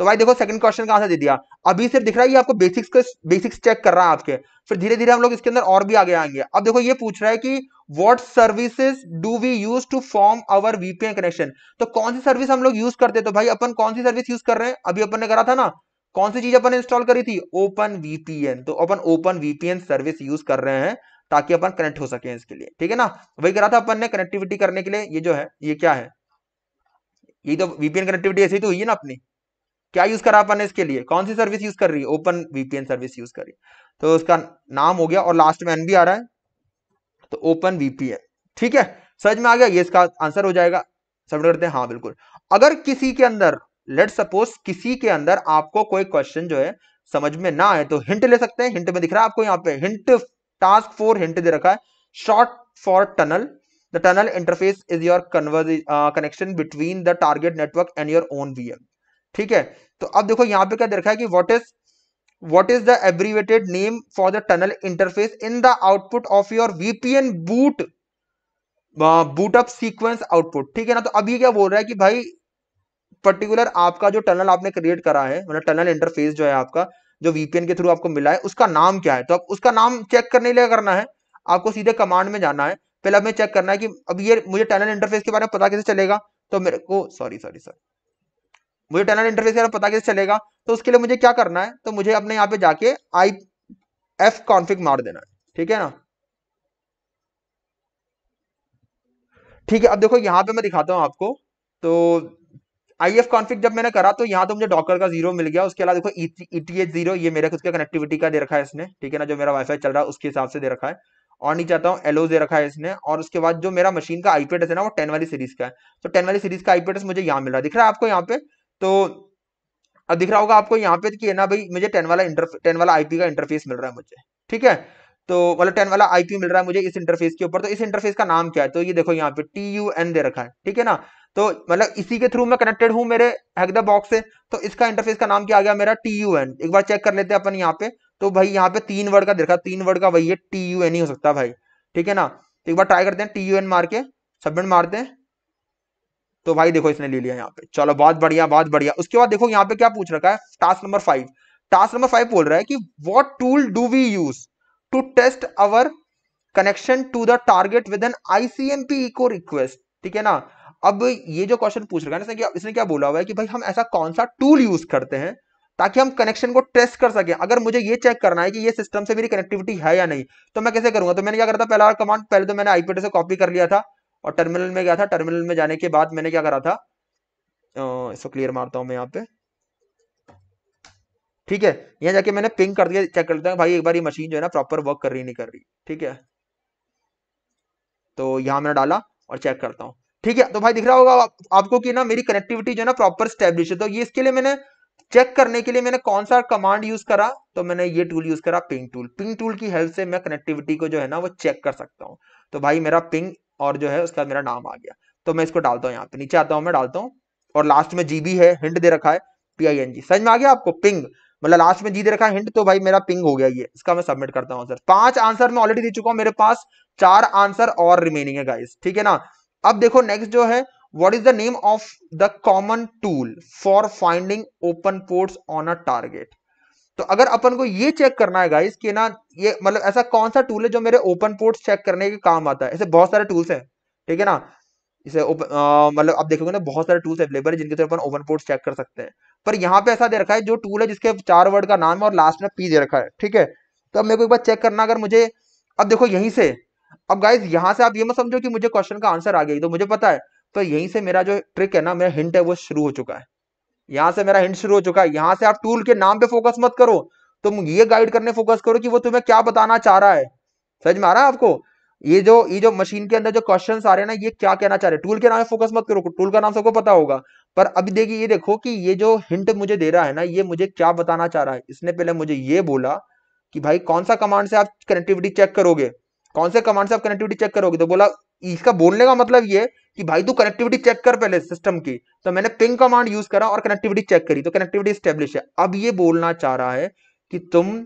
तो भाई देखो सेकंड क्वेश्चन का आंसर दे दिया अभी सिर्फ दिख रहा है ये आपको बेसिक्स बेसिक्स चेक कर रहा है आपके फिर धीरे धीरे हम लोग इसके अंदर और भी आगे आएंगे अब देखो ये पूछ रहा है कि what services do we use to form our VPN connection तो कौन सी सर्विस हम लोग यूज करते हैं तो भाई अपन कौन सी सर्विस यूज कर रहे हैं अभी अपन ने करा था ना कौन सी चीज अपन इंस्टॉल करी थी ओपन वीपीएन तो अपन ओपन वीपीएन सर्विस यूज कर रहे हैं ताकि अपन कनेक्ट हो सके इसके लिए ठीक है ना वही करा था अपन ने कनेक्टिविटी करने के लिए ये जो है ये क्या है ये तो वीपीएन कनेक्टिविटी ऐसी तो हुई है ना अपनी क्या यूज करा अपन ने इसके लिए कौन सी सर्विस यूज कर रही है ओपन वीपीएन सर्विस यूज कर रही है तो उसका नाम हो गया और लास्ट में एन भी आ रहा है तो ओपन वीपीएन ठीक है समझ में आ गया ये इसका आंसर हो जाएगा सबमिट करते हैं हाँ बिल्कुल अगर किसी के अंदर लेट सपोज किसी के अंदर आपको कोई क्वेश्चन जो है समझ में ना आए तो हिंट ले सकते हैं हिंट में दिख रहा है आपको यहाँ पे हिंट टास्क फोर हिंट दे रखा है short for tunnel the tunnel interface is your your connection between the target network and your own VM ठीक है तो अब देखो यहाँ पे क्या देखा है कि what is what is the abbreviated name for the tunnel interface in the output of your VPN boot up sequence output ठीक है ना तो अब ये क्या बोल रहा है कि भाई पर्टिकुलर आपका जो टनल आपने क्रिएट करा है मतलब टनल इंटरफेस जो है आपका जो वीपीएन के थ्रू आपको मिला है उसका नाम क्या है तो अब उसका नाम चेक करने लिए करना है आपको सीधे कमांड में जाना है पहले हमें चेक करना है कि अब ये मुझे टनल इंटरफेस के बारे में पता कैसे चलेगा तो मेरे को सॉरी सॉरी सॉरी मुझे टेनर इंटरफेस का पता कैसे चलेगा तो उसके लिए मुझे क्या करना है तो मुझे अपने यहाँ पे जाके आई एफ कॉन्फिक मार देना है ठीक है ना ठीक है अब देखो यहाँ पे मैं दिखाता हूँ आपको तो आई एफ कॉन्फिक जब मैंने करा तो यहाँ तो मुझे डॉकर का जीरो मिल गया उसके अलावा देखो ईटीएच e जीरो e ये मेरे खुद का कनेक्टिविटी का दे रखा है इसने ठीक है ना जो मेरा वाईफाई चल रहा है उसके हिसाब से दे रखा है और नहीं चाहता हूँ एलो दे रखा है इसने और उसके बाद जो मेरा मशीन का आईपेड है ना वो टेन वाली सीरीज का है तो टेन वाली सीरीज का आईपेड मुझे यहाँ मिल रहा है दिख रहा है आपको यहाँ पे तो अब दिख रहा होगा आपको यहाँ पे कि है ना भाई मुझे टेन वाला टेन वाला आईपी का इंटरफेस मिल रहा है मुझे ठीक है तो मतलब टेन वाला आईपी मिल रहा है मुझे इस इंटरफेस के ऊपर तो इस इंटरफेस का नाम क्या है तो ये देखो यहाँ पे टी यू एन दे रखा है ठीक है ना तो मतलब इसी के थ्रू मैं कनेक्टेड हूँ मेरे हैकदा बॉक्स से तो इसका इंटरफेस का नाम क्या आ गया मेरा टी यू एन एक बार चेक कर लेते हैं अपन यहाँ पे तो भाई यहाँ पे तीन वर्ड का देखा तीन वर्ड का वही है टी यू एन ही हो सकता है भाई ठीक है ना एक बार ट्राई करते हैं टी यू एन मार के सबमिट मारते हैं तो भाई देखो इसने ले लिया यहाँ पे चलो बहुत बढ़िया बहुत बढ़िया उसके बाद देखो यहाँ पे क्या पूछ रखा है task number five task number five बोल रहा है कि what tool do we use to test our connection to the target with an ICMP echo request ठीक है ना अब ये जो क्वेश्चन पूछ रखा है इसने क्या इसने क्या बोला हुआ है कि भाई हम ऐसा कौन सा टूल यूज करते हैं ताकि हम कनेक्शन को टेस्ट कर सके अगर मुझे ये चेक करना है कि ये सिस्टम से मेरी कनेक्टिविटी है या नहीं तो मैं कैसे करूंगा तो मैंने क्या करता पहला कमांड पहले तो मैंने आईपीटी से कॉपी कर लिया था और टर्मिनल में गया था टर्मिनल में जाने के बाद मैंने क्या करा था इसको क्लियर मारता हूँ मैं यहाँ पे ठीक है यहाँ जाके मैंने पिंक कर दिया चेक कर लेता हूँ भाई एक बार ये मशीन जो है ना प्रॉपर वर्क कर रही नहीं कर रही ठीक है तो यहाँ मैंने डाला और चेक करता हूँ ठीक है तो भाई दिख रहा होगा आपको कि ना मेरी कनेक्टिविटी जो है ना प्रॉपर स्टेब्लिश है तो ये इसके लिए मैंने चेक करने के लिए मैंने कौन सा कमांड यूज करा तो मैंने ये टूल यूज करा पिंग टूल पिंग टूल की हेल्प से मैं कनेक्टिविटी को जो है ना वो चेक कर सकता हूँ तो भाई मेरा पिंग और जो है उसका मेरा नाम आ गया तो मैं इसको डालता हूँ यहाँ पे नीचे आता हूँ मैं डालता हूँ और लास्ट में जी है हिंट दे रखा है पी आई एन जी समझ में आ गया आपको पिंग मतलब लास्ट में जी दे रखा है हिंट तो भाई मेरा पिंग हो गया ये इसका मैं सबमिट करता हूँ आंसर पांच आंसर मैं ऑलरेडी दे चुका हूँ मेरे पास चार आंसर और रिमेनिंग है गाइस ठीक है ना अब देखो नेक्स्ट जो है what is the name of the common tool for finding open ports on a target तो अगर अपन को ये चेक करना है गाइस कि ना ये मतलब ऐसा कौन सा टूल है जो मेरे ओपन पोर्ट्स चेक करने के काम आता है ऐसे बहुत सारे टूल्स हैं ठीक है ना इसे मतलब आप देखोगे ना बहुत सारे टूल्स अवेलेबल है जिनके थ्रू अपन ओपन पोर्ट्स चेक कर सकते हैं पर यहाँ पे ऐसा दे रखा है जो टूल है जिसके चार वर्ड का नाम है और लास्ट में पी दे रखा है ठीक है तो अब मेरे को एक बार चेक करना अगर मुझे अब देखो यहीं से अब गाइज यहाँ से आप ये मत समझो कि मुझे क्वेश्चन का आंसर आ गया तो मुझे पता है तो यहीं से मेरा जो ट्रिक है ना मेरा हिंट है वो शुरू हो चुका है यहां से मेरा हिंट शुरू हो चुका है यहां से आप टूल के नाम पे फोकस मत करो तुम ये गाइड करने फोकस करो कि वो तुम्हें क्या बताना चाह रहा है समझ में आ रहा है आपको ये जो ये जो मशीन के अंदर जो क्वेश्चन आ रहे हैं ना ये क्या कहना चाह रहे हैं टूल के नाम पे फोकस मत करो टूल का नाम सबको पता होगा पर अभी देखिए ये देखो कि ये जो हिंट मुझे दे रहा है ना ये मुझे क्या बताना चाह रहा है इसने पहले मुझे ये बोला कि भाई कौन सा कमांड से आप कनेक्टिविटी चेक करोगे कौन से कमांड से आप कनेक्टिविटी चेक करोगे तो बोला इसका बोलने का मतलब ये कि भाई तू कनेक्टिविटी चेक कर पहले सिस्टम की तो मैंने पिंग कमांड यूज करा और कनेक्टिविटी चेक करी तो कनेक्टिविटी स्टेब्लिश है अब ये बोलना चाह रहा है कि तुम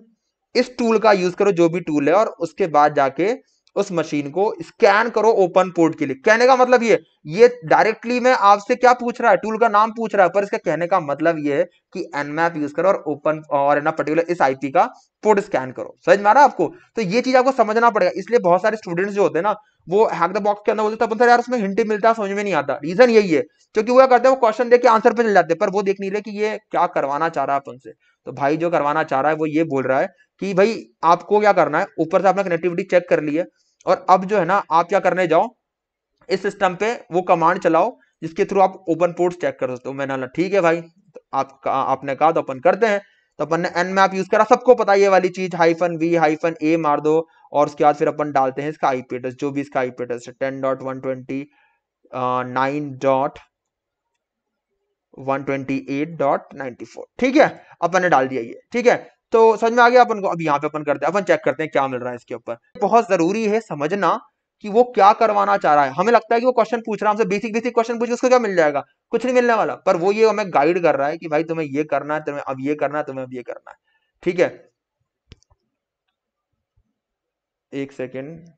इस टूल का यूज करो जो भी टूल है और उसके बाद जाके उस मशीन को स्कैन करो ओपन पोर्ट के लिए कहने का मतलब ये ये डायरेक्टली में आपसे क्या पूछ रहा है टूल का नाम पूछ रहा है पर इसका कहने का मतलब ये है कि एनमैप यूज करो और ओपन और ना पर्टिकुलर इस आईपी का पोर्ट स्कैन करो समझ में आ रहा है आपको तो ये चीज आपको समझना पड़ेगा इसलिए बहुत सारे स्टूडेंट्स जो होते हैं ना वो हैक द बॉक्स के अंदर बोलते हैं तो यार उसमें हिंट मिलता है समझ में नहीं आता रीजन यही है क्योंकि वो क्या करते हैं वो क्वेश्चन के आंसर पर चल जाते हैं पर वो देख नहीं रहे कि ये क्या करवाना चाह रहा है अपन से तो भाई जो करवाना चाह रहा है वो ये बोल रहा है कि भाई आपको क्या करना है ऊपर से आपने कनेक्टिविटी चेक कर ली है और अब जो है ना आप क्या करने जाओ इस सिस्टम पे वो कमांड चलाओ जिसके थ्रू आप ओपन पोर्ट्स चेक कर सकते हो मैंने बोला ठीक है भाई तो आप आपने कहा तो ओपन करते हैं तो अपन ने एन मैप यूज करा सबको पता ये वाली चीज हाइफन वी हाइफन ए मार दो और उसके बाद फिर अपन डालते हैं इसका आईपी एड्रेस जो भी इसका आईपी एड्रेस है ten dot one twenty nine dot four ठीक है अपन ने डाल दिया ये ठीक है तो समझ में आ गया अपन को अब यहाँ पे अपन करते हैं अपन चेक करते हैं क्या मिल रहा है इसके ऊपर बहुत जरूरी है समझना कि वो क्या करवाना चाह रहा है हमें लगता है कि वो क्वेश्चन पूछ रहा है हमसे बेसिक बेसिक क्वेश्चन पूछ उसको क्या मिल जाएगा कुछ नहीं मिलने वाला पर वो ये हमें गाइड कर रहा है कि भाई तुम्हें ये करना है तुम्हें अब ये करना है तुम्हें अब ये करना है ठीक है एक सेकेंड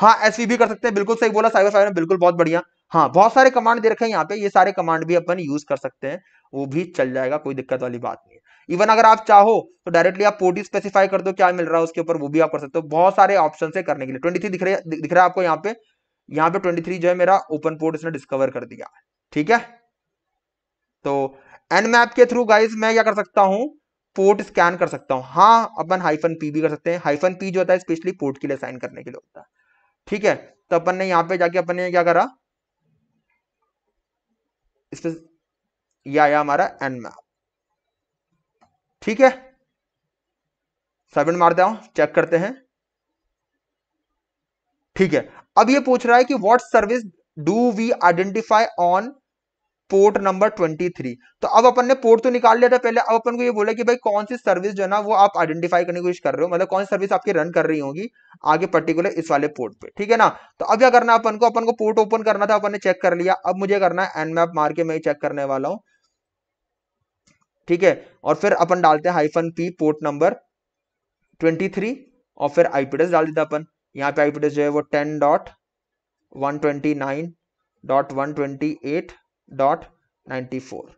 हाँ भी कर सकते हैं बिल्कुल सही बोला साइबर साइबर ने बिल्कुल बहुत बढ़िया हाँ बहुत सारे कमांड दे रखे हैं यहाँ पे ये सारे कमांड भी अपन यूज कर सकते हैं वो भी चल जाएगा कोई दिक्कत वाली बात नहीं है इवन अगर आप चाहो तो डायरेक्टली आप पोर्ट स्पेसिफाई कर दो क्या मिल रहा है उसके ऊपर वो भी आप कर सकते हो बहुत सारे ऑप्शन है करने के लिए ट्वेंटी दिख रहे दिख रहा है आपको यहाँ पे यहाँ पे ट्वेंटी जो है मेरा ओपन पोर्ट इसने डिस्कवर कर दिया ठीक है तो एन मैप के थ्रू गाइज मैं क्या कर सकता हूँ पोर्ट स्कैन कर सकता हूँ हाँ अपन हाइफन पी भी कर सकते हैं हाइफन पी जो होता है स्पेशली पोर्ट के लिए साइन करने के लिए होता है ठीक है तो अपन ने यहाँ पे जाके अपन ने क्या करा ये आया हमारा एन मैप ठीक है सबमिट मार दिया चेक करते हैं ठीक है अब ये पूछ रहा है कि what service do we identify on port number 23 तो अब अपन ने पोर्ट तो निकाल लिया था पहले अब अपन को ये बोला कि भाई कौन सी सर्विस जो है ना वो आप आइडेंटिफाई करने की कोशिश कर रहे हो मतलब कौन सी सर्विस आपकी रन कर रही होगी आगे पर्टिकुलर इस वाले पोर्ट पे ठीक है ना तो अब क्या करना अपन को अपन को पोर्ट ओपन करना था अपन ने चेक कर लिया अब मुझे करना है एनमैप मार के मैं चेक करने वाला हूँ ठीक है और फिर अपन डालते हैं hyphen P port number twenty और फिर आईपीडीएस डाल देता अपन यहाँ पे आईपीडीएस जो है वो ten dot one twenty nine dot one twenty eight dot ninety four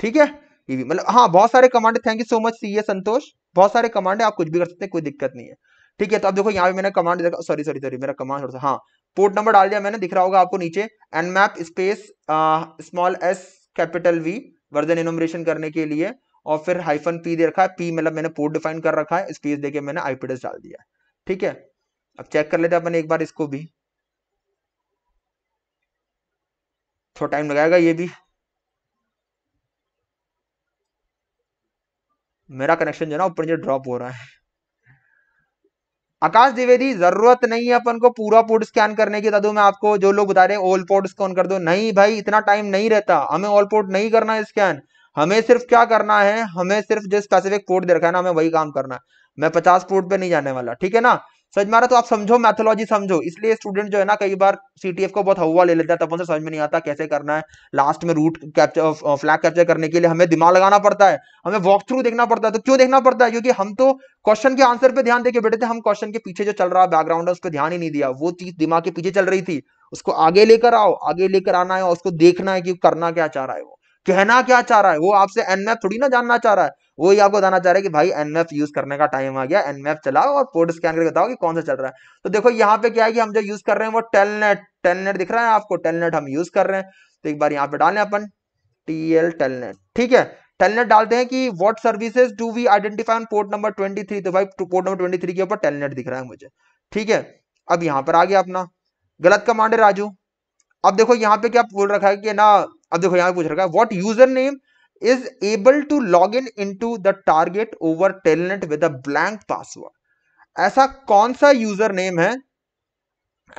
ठीक है ये भी मतलब हाँ बहुत सारे command thank you so much C Santosh बहुत सारे कमांड है आप कुछ भी कर सकते हैं कोई दिक्कत नहीं है ठीक है तो आप देखो यहाँ पे मैंने कमांड देखा सॉरी सॉरी सॉरी मेरा कमांड थोड़ा सा हाँ पोर्ट नंबर डाल दिया मैंने दिख रहा होगा आपको नीचे N space small S capital V version enumeration करने के लिए और फिर हाइफन पी दे रखा है पी मतलब मैंने पोर्ट डिफाइन कर रखा है स्पेस देके मैंने आईपीडस डाल दिया ठीक है अब चेक कर लेते हैं अपन एक बार इसको भी थोड़ा टाइम लगाएगा ये भी मेरा कनेक्शन जो है ना ऊपर जो ड्रॉप हो रहा है आकाश द्विवेदी जरूरत नहीं है अपन को पूरा पोर्ट स्कैन करने की दादू मैं आपको जो लोग बता रहे हैं ऑल पोर्ट स्कैन कर दो नहीं भाई इतना टाइम नहीं रहता हमें ऑल पोर्ट नहीं करना है स्कैन हमें सिर्फ क्या करना है हमें सिर्फ जो स्पेसिफिक पोर्ट दे रखा है ना हमें वही काम करना है मैं पचास पोर्ट पे नहीं जाने वाला ठीक है ना समझ में आ रहा तो आप समझो मैथोलॉजी समझो इसलिए स्टूडेंट जो है ना कई बार सीटीएफ को बहुत हवा ले लेता है तब तो उनसे समझ में नहीं आता कैसे करना है लास्ट में रूट कैप्चर फ्लैग कैप्चर करने के लिए हमें दिमाग लगाना पड़ता है हमें वॉक थ्रू देखना पड़ता है तो क्यों देखना पड़ता है क्योंकि हम तो क्वेश्चन के आंसर पर ध्यान देखे बैठे थे हम क्वेश्चन के पीछे जो चल रहा है बैकग्राउंड है उस पर ध्यान ही नहीं दिया वो चीज दिमाग के पीछे चल रही थी उसको आगे लेकर आओ आगे लेकर आना है और उसको देखना है कि करना क्या चाह रहा है वो कहना क्या चाह रहा है वो आपसे एनमैप थोड़ी ना जानना चाह रहा है वो ही आपको बताना चाह रहे हैं कि भाई एनएफ यूज करने का टाइम आ गया एनएफ चलाओ और पोर्ट स्कैन करके बताओ कि कौन सा चल रहा है तो देखो यहाँ पे क्या है कि हम जो यूज कर रहे हैं वो टेलनेट टेलनेट दिख रहा है आपको टेलनेट हम यूज कर रहे हैं तो एक बार यहाँ पे डालें अपन टी एल टेलनेट ठीक है टेलनेट डालते हैं कि what services do we identify port number 23 तो भाई पोर्ट नंबर 23 के ऊपर टेलनेट दिख रहा है मुझे ठीक है अब यहाँ पर आ गया अपना गलत कमांड है राजू अब देखो यहाँ पे क्या बोल रखा है कि ना अब देखो यहाँ पे पूछ रखा है what user name is able to log in into the target over telnet with a blank password ऐसा कौन सा यूजर नेम है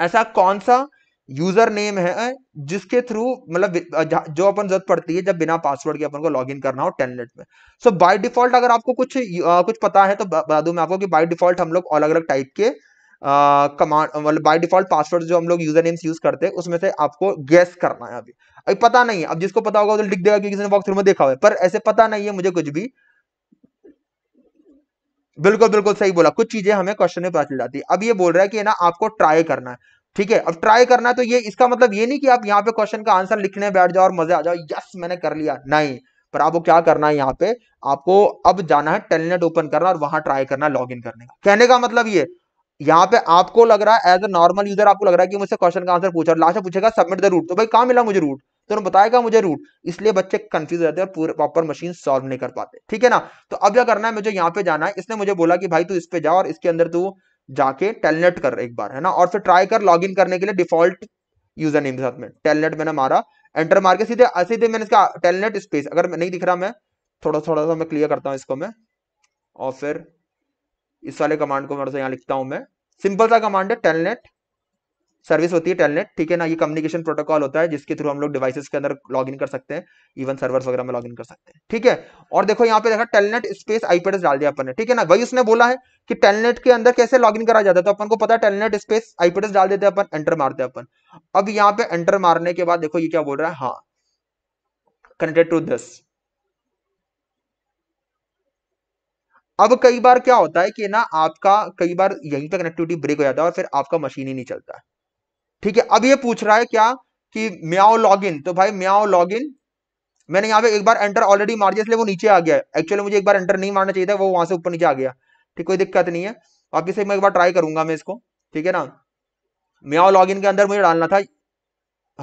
ऐसा कौन सा यूजर नेम है जिसके थ्रू मतलब जो अपन जरूरत पड़ती है जब बिना पासवर्ड के अपन को इन करना हो टेलनेट में सो बाय डिफॉल्ट अगर आपको कुछ आ, कुछ पता है तो बता दू मैं आपको कि बाय डिफॉल्ट हम लोग अलग अलग टाइप के कमांड मतलब बाय डिफॉल्ट पासवर्ड जो हम लोग यूजर नेम्स यूज करते हैं उसमें से आपको गैस करना है अभी अभी पता नहीं है अब जिसको पता होगा तो लिख देगा क्योंकि किसी ने वॉक थ्रू में देखा हुआ है पर ऐसे पता नहीं है मुझे कुछ भी बिल्कुल बिल्कुल सही बोला कुछ चीजें हमें क्वेश्चन में पता चल जाती है अब ये बोल रहा है कि ना आपको ट्राई करना है ठीक है अब ट्राई करना है तो ये इसका मतलब ये नहीं कि आप यहाँ पे क्वेश्चन का आंसर लिखने बैठ जाओ और मजे आ जाओ यस मैंने कर लिया नहीं पर आपको क्या करना है यहाँ पे आपको अब जाना है टेलनेट ओपन करना और वहां ट्राई करना लॉग इन करने का कहने का मतलब ये यहाँ पे आपको लग रहा है एज अ नॉर्मल यूजर आपको लग रहा है कि मुझसे क्वेश्चन का आंसर पूछा लास्ट में पूछेगा सबमिट द रूट तो भाई कहाँ मिला मुझे रूट तो उन्होंने बताएगा मुझे रूट इसलिए बच्चे कंफ्यूज रहते हैं और पूरे प्रॉपर मशीन सॉल्व नहीं कर पाते ठीक है ना तो अब क्या करना है मुझे यहाँ पे जाना है इसने मुझे बोला कि भाई तू इस पे जा और इसके अंदर तू जाके टेलनेट कर एक बार है ना और फिर ट्राई कर लॉग करने के लिए डिफॉल्ट यूजर नेम के साथ में टेलनेट मैंने मारा एंटर मार के सीधे सीधे मैंने इसका टेलनेट स्पेस अगर नहीं दिख रहा मैं थोड़ा थोड़ा सा मैं क्लियर करता हूँ इसको मैं और फिर इस वाले कमांड को मेरे यहाँ लिखता हूँ मैं सिंपल सा कमांड है टेलनेट सर्विस होती है टेलनेट ठीक है ना ये कम्युनिकेशन प्रोटोकॉल होता है जिसके थ्रू हम लोग डिवाइसेस के अंदर लॉग इन कर सकते हैं इवन सर्वर्स वगैरह में लॉग इन कर सकते हैं ठीक है और देखो यहाँ पे देखा टेलनेट स्पेस आईपी डाल दिया अपन ने ठीक है ना वही उसने बोला है कि टेलनेट के अंदर कैसे लॉग इन करा जाता है तो अपन को पता है टेलनेट स्पेस आईपी डाल देते हैं अपन एंटर मारते हैं अपन अब यहाँ पे एंटर मारने के बाद देखो ये क्या बोल रहा है हाँ कनेक्टेड टू दिस अब कई बार क्या होता है कि ना आपका कई बार यहीं पे कनेक्टिविटी ब्रेक हो जाता है और फिर आपका मशीन ही नहीं चलता है ठीक है अब ये पूछ रहा है क्या कि म्याओ लॉगिन तो भाई म्याओ लॉगिन मैंने यहाँ पे एक बार एंटर ऑलरेडी मार दिया इसलिए वो नीचे आ गया एक्चुअली मुझे एक बार एंटर नहीं मारना चाहिए था वो वहां से ऊपर नीचे आ गया ठीक कोई दिक्कत नहीं है वापिस से मैं एक बार ट्राई करूंगा मैं इसको ठीक है ना म्याओ लॉगिन के अंदर मुझे डालना था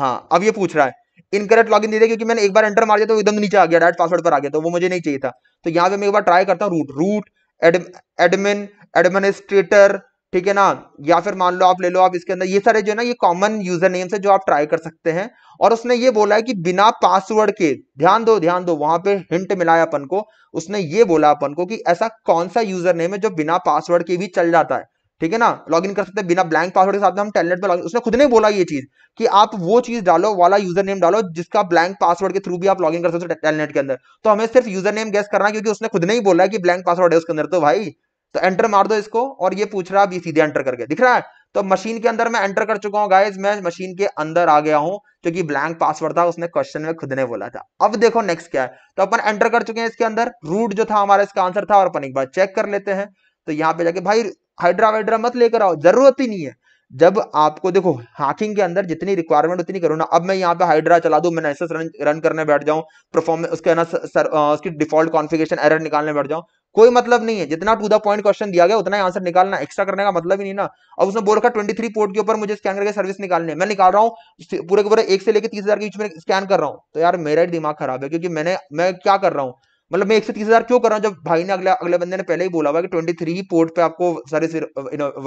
हाँ अब ये पूछ रहा है इनकरेक्ट लॉगिन दे दिया क्योंकि मैंने एक बार एंटर मार दिया तो एकदम नीचे आ गया डायरेक्ट पासवर्ड पर आ गया तो वो मुझे नहीं चाहिए था तो यहां पे मैं एक बार ट्राई करता हूँ रूट रूट एडमिन एडमिनिस्ट्रेटर ठीक है ना या फिर मान लो आप ले लो आप इसके अंदर ये सारे जो है ना ये कॉमन यूजर नेम्स है जो आप ट्राई कर सकते हैं और उसने ये बोला है कि बिना पासवर्ड के ध्यान दो ध्यान दो वहां पे हिंट मिलाया अपन को उसने ये बोला अपन को कि ऐसा कौन सा यूजर नेम है जो बिना पासवर्ड के भी चल जाता है ठीक है ना लॉग इन कर सकते हैं बिना ब्लैंक पासवर्ड के साथ में हम टेलनेट पर उसने खुद ने बोला ये चीज कि आप वो चीज डालो वाला यूजर नेम डालो जिसका ब्लैंक पासवर्ड के थ्रू भी आप लॉग इन कर सकते हो टेलनेट के अंदर तो हमें सिर्फ यूजर नेम गैस करना क्योंकि उसने खुद ने ही बोला है कि ब्लैंक पासवर्ड है उसके अंदर तो भाई तो एंटर मार दो इसको और ये पूछ रहा है अभी सीधे एंटर करके दिख रहा है तो मशीन के अंदर मैं एंटर कर चुका हूँ गाइज मैं मशीन के अंदर आ गया हूँ क्योंकि ब्लैंक पासवर्ड था उसने क्वेश्चन में खुद ने बोला था अब देखो नेक्स्ट क्या है तो अपन एंटर कर चुके हैं इसके अंदर रूट जो था हमारा इसका आंसर था और अपन एक बार चेक कर लेते हैं तो यहाँ पे जाके भाई हाइड्रा वाइड्रा मत लेकर आओ जरूरत ही नहीं है जब आपको देखो हाकिंग के अंदर जितनी रिक्वायरमेंट उतनी करो ना अब मैं यहाँ पे हाइड्रा चला दू मैं एसएस रन रन करने बैठ जाऊं परफॉर्मेंस उसके ना सर, आ, उसकी डिफॉल्ट कॉन्फ़िगरेशन एरर निकालने बैठ जाऊं कोई मतलब नहीं है जितना टू द पॉइंट क्वेश्चन दिया गया उतना आंसर निकालना एक्स्ट्रा करने का मतलब ही नहीं ना अब उसने बोल रखा ट्वेंटी थ्री पोर्ट के ऊपर मुझे स्कैन करके सर्विस निकालने मैं निकाल रहा हूँ पूरे के पूरे एक से लेकर तीस हजार के बीच में स्कैन कर रहा हूँ तो यार मेरा ही दिमाग खराब है क्योंकि मैंने मैं क्या कर रहा हूँ मतलब मैं एक सौ तीस हजार क्यों कर रहा हूँ जब भाई ने अगले अगले बंदे ने पहले ही बोला हुआ कि ट्वेंटी थ्री पोर्ट पे आपको सारे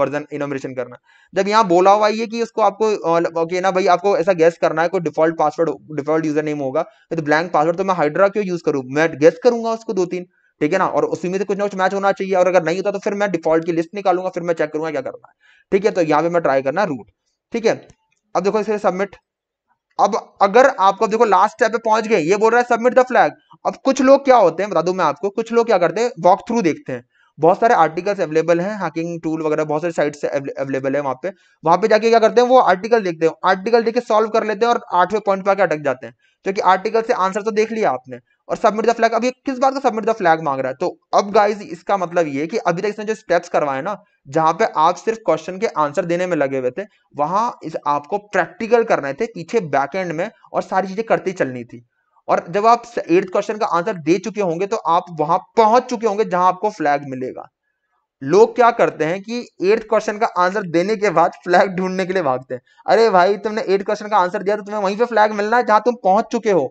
वर्जन इनोमेशन करना जब यहाँ बोला हुआ ये कि उसको आपको ओके ना भाई आपको ऐसा गैस करना है कोई default password default user name होगा तो ब्लैंक पासवर्ड तो मैं हाइड्रा क्यों यूज करूँ मैं गैस करूंगा उसको दो तीन ठीक है ना और उसी में से कुछ ना कुछ मैच होना चाहिए और अगर नहीं होता तो फिर मैं डिफॉल्ट की लिस्ट निकालूंगा फिर मैं चेक करूंगा क्या करना है ठीक है तो यहाँ पे मैं ट्राई करना रूट ठीक है अब देखो इसे सबमिट अब अगर आपको देखो लास्ट स्टेप पे पहुंच गए ये बोल रहा है सबमिट द फ्लैग अब कुछ लोग क्या होते हैं बता दू मैं आपको कुछ लोग क्या करते हैं वॉक थ्रू देखते हैं बहुत सारे आर्टिकल्स अवेलेबल हैं हैकिंग टूल वगैरह बहुत सारी साइट्स अवेलेबल है वहाँ पे वहाँ पे जाके क्या करते हैं वो आर्टिकल देखते हैं आर्टिकल देख के सॉल्व कर लेते हैं और आठवें पॉइंट पर आके अटक जाते हैं तो क्योंकि आर्टिकल से आंसर तो देख लिया आपने और सबमिट द फ्लैग अब ये किस बात का सबमिट द फ्लैग मांग रहा है तो अब गाइज इसका मतलब ये कि अभी तक इसने जो स्टेप्स करवाए ना जहां पे आप सिर्फ क्वेश्चन के आंसर देने में लगे हुए थे वहां इस आपको प्रैक्टिकल करने थे पीछे बैकहेंड में और सारी चीजें करती चलनी थी और जब आप एट्थ क्वेश्चन का आंसर दे चुके होंगे तो आप वहां पहुंच चुके होंगे जहां आपको फ्लैग मिलेगा लोग क्या करते हैं कि एट्थ क्वेश्चन का आंसर देने के बाद फ्लैग ढूंढने के लिए भागते हैं अरे भाई तुमने एट्थ क्वेश्चन का आंसर दिया तो तुम्हें वहीं पे फ्लैग मिलना है जहां तुम पहुंच चुके हो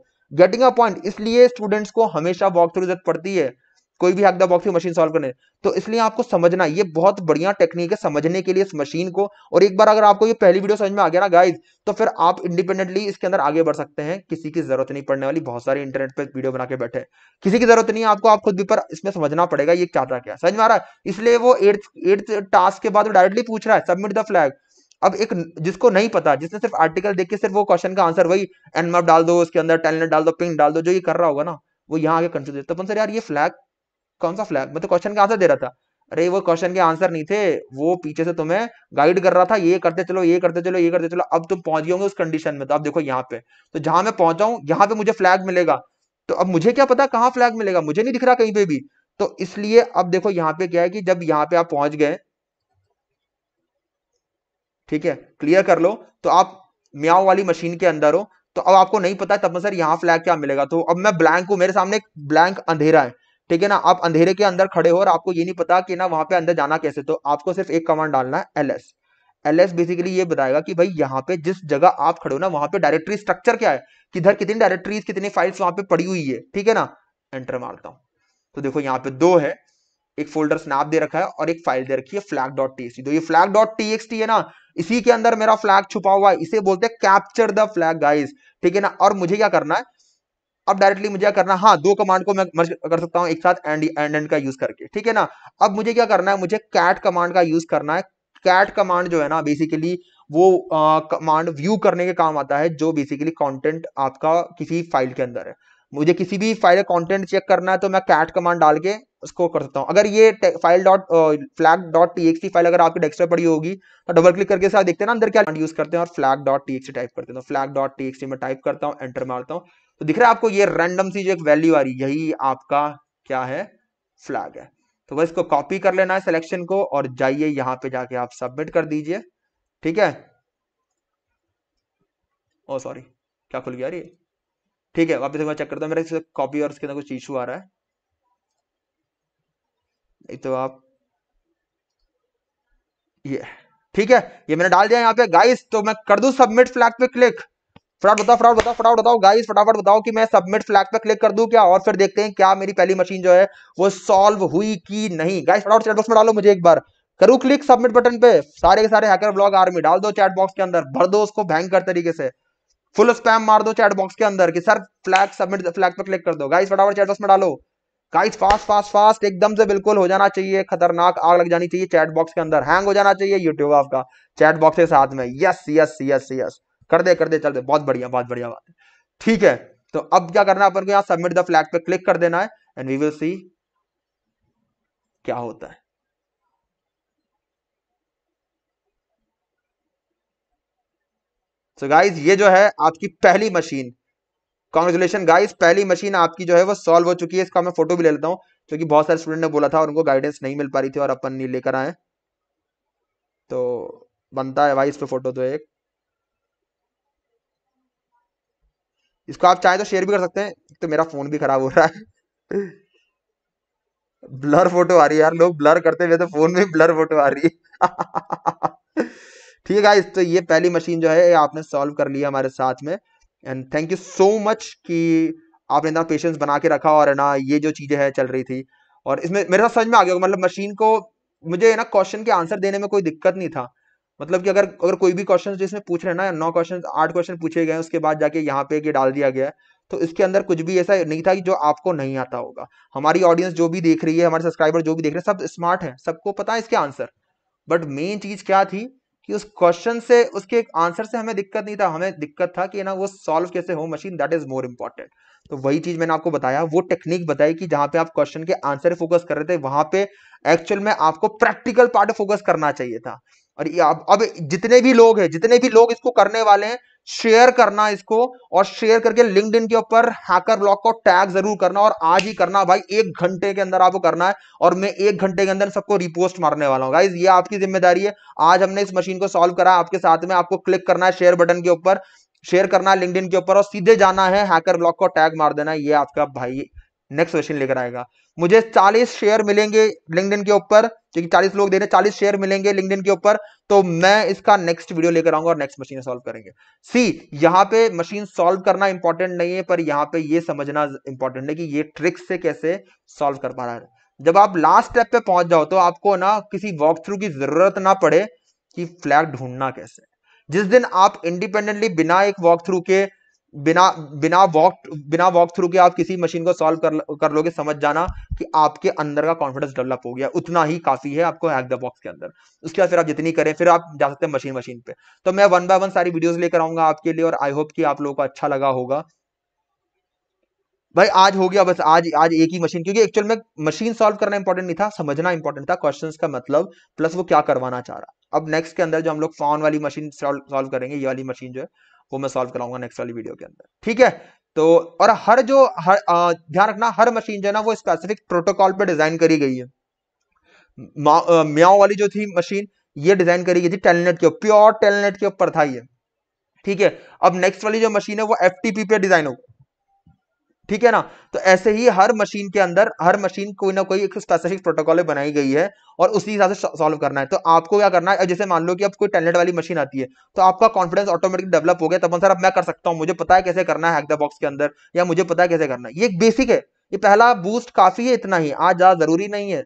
गेटिंग अ पॉइंट इसलिए स्टूडेंट्स को हमेशा वॉक थ्रू जरूरत पड़ती है कोई भी हैक द बॉक्स की मशीन सॉल्व करने तो इसलिए आपको समझना ये बहुत बढ़िया टेक्निक है समझने के लिए इस मशीन को और एक बार अगर आपको ये पहली वीडियो समझ में आ गया ना गाइज तो फिर आप इंडिपेंडेंटली इसके अंदर आगे बढ़ सकते हैं किसी की जरूरत नहीं पड़ने वाली बहुत सारे इंटरनेट पर वीडियो बना के बैठे किसी की जरूरत नहीं है आपको आप खुद भी पर इसमें समझना पड़ेगा ये क्या था क्या समझ में आ रहा है इसलिए वो एट्थ एट्थ टास्क के बाद डायरेक्टली पूछ रहा है सबमिट द फ्लैग अब एक जिसको नहीं पता जिसने सिर्फ आर्टिकल देख के सिर्फ वो क्वेश्चन का आंसर वही एनमैप डाल दो उसके अंदर टैलेंट डाल दो पिंक डाल दो जो ये कर रहा होगा ना वो यहाँ आगे कंफ्यूज तो सर यार ये फ्लैग कौन सा फ्लैग मैं तो क्वेश्चन का आंसर दे रहा था अरे वो क्वेश्चन के आंसर नहीं थे वो पीछे से तुम्हें गाइड कर रहा था ये करते चलो ये करते चलो ये करते चलो अब तुम पहुंच गए होंगे उस कंडीशन में तो अब देखो यहाँ पे तो जहां मैं पहुंचा हूँ यहाँ पे मुझे फ्लैग मिलेगा तो अब मुझे क्या पता कहाँ फ्लैग मिलेगा मुझे नहीं दिख रहा कहीं पे भी तो इसलिए अब देखो यहाँ पे क्या है कि जब यहाँ पे आप पहुंच गए ठीक है क्लियर कर लो तो आप म्याओ वाली मशीन के अंदर हो तो अब आपको नहीं पता तब सर यहाँ फ्लैग क्या मिलेगा तो अब मैं ब्लैंक हूँ मेरे सामने ब्लैंक अंधेरा है ठीक है ना आप अंधेरे के अंदर खड़े हो और आपको ये नहीं पता कि ना वहां पे अंदर जाना कैसे तो आपको सिर्फ एक कमांड डालना है L S L S basically ये बताएगा कि भाई यहाँ पे जिस जगह आप खड़े हो ना वहां पे डायरेक्टरी स्ट्रक्चर क्या है किधर कितनी डायरेक्टरीज कितनी फाइल्स वहां पे पड़ी हुई है ठीक है ना एंटर मारता हूँ तो देखो यहाँ पे दो है एक फोल्डर स्नैप दे रखा है और एक फाइल दे रखी है फ्लैग डॉट टीएक्सटी तो ये फ्लैग डॉट टीएक्सटी है ना इसी के अंदर मेरा फ्लैग छुपा हुआ है इसे बोलते हैं कैप्चर द फ्लैग गाइज ठीक है ना और मुझे क्या करना है अब डायरेक्टली मुझे करना हाँ दो कमांड को मैं मर्ज कर सकता हूँ एक साथ एंड एंड एंड का यूज करके ठीक है ना अब मुझे क्या करना है मुझे कैट कमांड का यूज करना है कैट कमांड जो है ना बेसिकली वो कमांड व्यू करने के काम आता है जो बेसिकली कंटेंट आपका किसी फाइल के अंदर है मुझे किसी भी फाइल का कंटेंट चेक करना है तो मैं कैट कमांड डाल के उसको कर सकता हूँ अगर ये file dot flag dot T file अगर आपकी डेस्कटॉप पड़ी होगी तो डबल क्लिक करके साथ देखते हैं ना अंदर क्या यूज करते हैं और फ्लैग डॉट टी टाइप करते हैं तो फ्लैग डॉट टी में टाइप करता हूँ एंटर मारता हूँ तो दिख रहा है आपको ये रैंडम सी जो एक वैल्यू आ रही है यही आपका क्या है फ्लैग है तो बस इसको कॉपी कर लेना है सिलेक्शन को और जाइए यहां पे जाके आप सबमिट कर दीजिए ठीक है ओ oh, सॉरी क्या खुल गया ठीक है वापस मैं चेक करता हूँ मेरे कॉपी और उसके अंदर कुछ इशू आ रहा है नहीं तो आप ये ठीक है ये मैंने डाल दिया यहाँ पे गाइस तो मैं कर दू सबमिट फ्लैग पे क्लिक फटाफट बताओ फटाफट बताओ फटाफट बताओ गाइस फटाफट बताओ कि मैं सबमिट फ्लैग पर क्लिक कर दूं क्या और फिर देखते हैं क्या मेरी पहली मशीन जो है वो सॉल्व हुई कि नहीं गाइस फटाफट चैट बॉक्स में डालो मुझे एक बार करूँ क्लिक सबमिट बटन पे सारे के सारे हैकर ब्लॉग आर्मी डाल दो चैट बॉक्स के अंदर भर दो उसको भयंकर तरीके से फुल स्पैम मार दो चैट बॉक्स के अंदर कि सर फ्लैग सबमिट फ्लैग पर क्लिक कर दो गाइस फटाफट चैट बॉक्स में डालो गाइस फास्ट फास्ट फास्ट एकदम से बिल्कुल हो जाना चाहिए खतरनाक आग लग जानी चाहिए चैट बॉक्स के अंदर हैंग हो जाना चाहिए यूट्यूब आपका चैट बॉक्स के साथ में यस यस यस यस कर दे कर दे चल दे बहुत बढ़िया बहुत बढ़िया बात है ठीक है तो अब क्या करना है अपन को यहाँ सबमिट द फ्लैग पे क्लिक कर देना है एंड वी विल सी क्या होता है सो so गाइज ये जो है आपकी पहली मशीन कॉन्ग्रेचुलेशन गाइज पहली मशीन आपकी जो है वो सॉल्व हो चुकी है इसका मैं फोटो भी ले लेता हूँ क्योंकि बहुत सारे स्टूडेंट ने बोला था और उनको गाइडेंस नहीं मिल पा रही थी और अपन नहीं लेकर आए तो बनता है भाई इस पर फोटो तो एक इसको आप चाहे तो शेयर भी कर सकते हैं तो मेरा फोन भी खराब हो रहा है ब्लर फोटो आ रही है यार लोग ब्लर करते हुए तो फोन में ब्लर फोटो आ रही है <laughs> ठीक है तो ये पहली मशीन जो है आपने सॉल्व कर लिया हमारे साथ में and thank you so much कि आपने इतना पेशेंस बना के रखा और ना ये जो चीजें हैं चल रही थी और इसमें मेरे साथ समझ में आ गया मतलब मशीन को मुझे ना क्वेश्चन के आंसर देने में कोई दिक्कत नहीं था मतलब कि अगर अगर कोई भी क्वेश्चन जिसमें पूछ रहे हैं ना नौ क्वेश्चन आठ क्वेश्चन पूछे गए उसके बाद जाके यहाँ पे ये डाल दिया गया तो इसके अंदर कुछ भी ऐसा नहीं था कि जो आपको नहीं आता होगा हमारी ऑडियंस जो भी देख रही है हमारे सब्सक्राइबर जो भी देख रहे हैं सब स्मार्ट है सबको पता है इसके आंसर बट मेन चीज क्या थी कि उस क्वेश्चन से उसके आंसर से हमें दिक्कत नहीं था हमें दिक्कत था कि ना वो सॉल्व कैसे हो machine that is more important तो वही चीज मैंने आपको बताया वो टेक्निक बताई कि जहां पे आप क्वेश्चन के आंसर फोकस कर रहे थे वहां पे एक्चुअल में आपको प्रैक्टिकल पार्ट फोकस करना चाहिए था और अब अब जितने भी लोग हैं जितने भी लोग इसको करने वाले हैं शेयर करना इसको और शेयर करके लिंकड के ऊपर हैकर ब्लॉक को टैग जरूर करना और आज ही करना भाई एक घंटे के अंदर आपको करना है और मैं एक घंटे के अंदर सबको रिपोस्ट मारने वाला हूँ गाइज ये आपकी जिम्मेदारी है आज हमने इस मशीन को सॉल्व करा आपके साथ में आपको क्लिक करना है शेयर बटन के ऊपर शेयर करना है लिंकड के ऊपर और सीधे जाना है हैकर ब्लॉक को टैग मार देना है ये आपका भाई नेक्स्ट क्वेश्चन लेकर आएगा मुझे 40 शेयर मिलेंगे लिंकडिन के ऊपर क्योंकि 40 लोग दे रहे हैं 40 शेयर मिलेंगे लिंकडिन के ऊपर तो मैं इसका नेक्स्ट वीडियो लेकर आऊंगा और नेक्स्ट मशीन सॉल्व करेंगे सी यहाँ पे मशीन सॉल्व करना इंपॉर्टेंट नहीं है पर यहाँ पे ये समझना इंपॉर्टेंट है कि ये ट्रिक्स से कैसे सॉल्व कर पा रहा है जब आप लास्ट स्टेप पे पहुंच जाओ तो आपको ना किसी वॉक थ्रू की जरूरत ना पड़े कि फ्लैग ढूंढना कैसे जिस दिन आप इंडिपेंडेंटली बिना एक वॉक थ्रू के बिना बिना वॉक बिना वॉक थ्रू के आप किसी मशीन को सॉल्व कर कर लोगे समझ जाना कि आपके अंदर का कॉन्फिडेंस डेवलप हो गया उतना ही काफी है आपको हैक द बॉक्स के अंदर उसके बाद फिर आप जितनी करें फिर आप जा सकते हैं मशीन मशीन पे तो मैं वन बाय वन सारी वीडियोस लेकर आऊंगा आपके लिए और आई होप कि आप लोगों को अच्छा लगा होगा भाई आज हो गया बस आज आज एक ही मशीन क्योंकि एक्चुअल में मशीन सॉल्व करना इंपॉर्टेंट नहीं था समझना इंपॉर्टेंट था क्वेश्चंस का मतलब प्लस वो क्या करवाना चाह रहा अब नेक्स्ट के अंदर जो हम लोग फॉन वाली मशीन सॉल्व करेंगे ये वाली मशीन जो है वो मैं सॉल्व कराऊंगा नेक्स्ट वाली वीडियो के अंदर ठीक है तो और हर जो हर ध्यान रखना हर मशीन जो है ना वो स्पेसिफिक प्रोटोकॉल पर डिजाइन करी गई है म्याओ वाली जो थी मशीन ये डिजाइन करी गई थी टेलनेट के प्योर टेलनेट के ऊपर था ये ठीक है अब नेक्स्ट वाली जो मशीन है वो एफ पे डिजाइन होगा ठीक है ना तो ऐसे ही हर मशीन के अंदर हर मशीन कोई ना कोई एक स्पेसिफिक प्रोटोकॉल बनाई गई है और उसी हिसाब से सॉल्व करना है तो आपको क्या करना है जैसे मान लो कि अब कोई टैलेंट वाली मशीन आती है तो आपका कॉन्फिडेंस ऑटोमेटिकली डेवलप हो गया तब सर अब मैं कर सकता हूं मुझे पता है कैसे करना है बॉक्स के अंदर या मुझे पता है कैसे करना है ये एक बेसिक है ये पहला बूस्ट काफी है इतना ही आज ज्यादा जरूरी नहीं है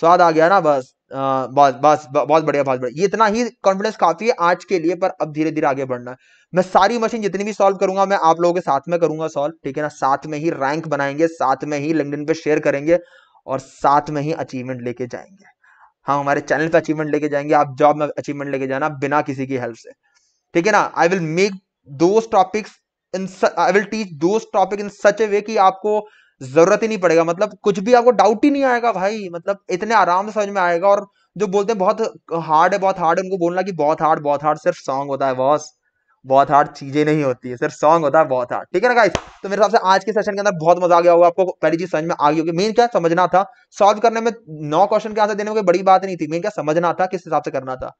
स्वाद आ गया ना बस आ, बस बस बहुत बढ़िया बहुत बढ़िया ये इतना ही कॉन्फिडेंस काफी है आज के लिए पर अब धीरे धीरे आगे बढ़ना है मैं सारी मशीन जितनी भी सॉल्व करूंगा मैं आप लोगों के साथ में करूंगा सॉल्व ठीक है ना साथ में ही रैंक बनाएंगे साथ में ही लिंकडिन पे शेयर करेंगे और साथ में ही अचीवमेंट लेके जाएंगे हम हाँ, हमारे चैनल पे अचीवमेंट लेके जाएंगे आप जॉब में अचीवमेंट लेके जाना बिना किसी की हेल्प से ठीक है ना आई विल मेक दो topics in I will teach दो topic in such a way की आपको जरूरत ही नहीं पड़ेगा मतलब कुछ भी आपको डाउट ही नहीं आएगा भाई मतलब इतने आराम से समझ में आएगा और जो बोलते हैं बहुत हार्ड है बहुत हार्ड है उनको बोलना कि बहुत हार्ड बहुत हार्ड सिर्फ सॉन्ग होता है बॉस बहुत हार्ड चीजें नहीं होती है सिर्फ सॉन्ग होता है बहुत हार्ड ठीक है ना गाइस तो मेरे हिसाब से आज के सेशन के अंदर बहुत मजा आ गया होगा आपको पहली चीज समझ में आ गई होगी मेन क्या समझना था सॉल्व करने में नौ क्वेश्चन के आंसर देने में कोई बड़ी बात नहीं थी मेन क्या समझना था किस हिसाब से करना था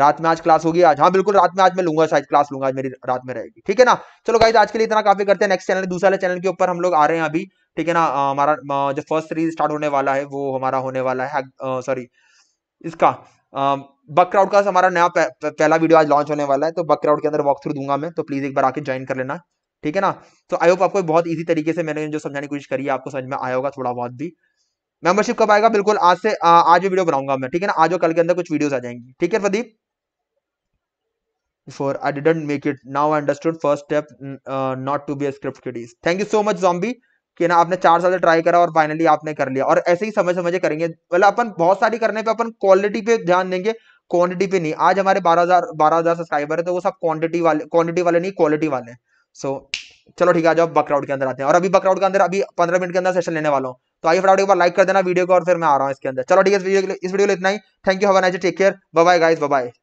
रात में आज क्लास होगी आज हाँ बिल्कुल रात में आज मैं लूंगा शायद क्लास लूंगा आज मेरी रात में रहेगी ठीक है ना चलो गाइज आज के लिए इतना काफी करते हैं नेक्स्ट चैनल दूसरे चैनल के ऊपर हम लोग आ रहे हैं अभी ठीक है ना हमारा जो फर्स्ट सीरीज स्टार्ट होने वाला है वो हमारा होने वाला है सॉरी हाँ, इसका बक क्राउड का हमारा नया पहला वीडियो आज लॉन्च होने वाला है तो बक क्राउड के अंदर वॉक थ्रू दूंगा मैं तो प्लीज एक बार आके ज्वाइन कर लेना ठीक है ना तो आई होप आपको बहुत इजी तरीके से मैंने जो समझाने की कोशिश करी है आपको समझ में आया होगा थोड़ा बहुत भी मेंबरशिप कब आएगा बिल्कुल आज से आ, आज वीडियो बनाऊंगा मैं ठीक है ना आज और कल के अंदर कुछ वीडियोस आ जाएंगी ठीक है Pradeep for I didn't make it now I understood first step not to be script kiddies thank you so much zombie कि ना आपने चार साल से ट्राई करा और फाइनली आपने कर लिया और ऐसे ही समझ समझे करेंगे मतलब अपन बहुत सारी करने पे अपन क्वालिटी पे ध्यान देंगे क्वांटिटी पे नहीं आज हमारे बारह हजार बारह हजार सब्सक्राइबर है तो वो सब क्वांटिटी वाले क्वांटिटी वाले नहीं क्वालिटी वाले सो so, चलो ठीक है आज आप बकराउट के अंदर आते हैं और अभी बकराउट के अंदर अभी पंद्रह मिनट के अंदर सेशन लेने वाला हूँ तो आइए फटाफट एक बार लाइक कर देना वीडियो को और फिर मैं आ रहा हूँ इसके अंदर चलो ठीक है इस वीडियो को इस वीडियो इतना ही thank you have nice take care bye guys bye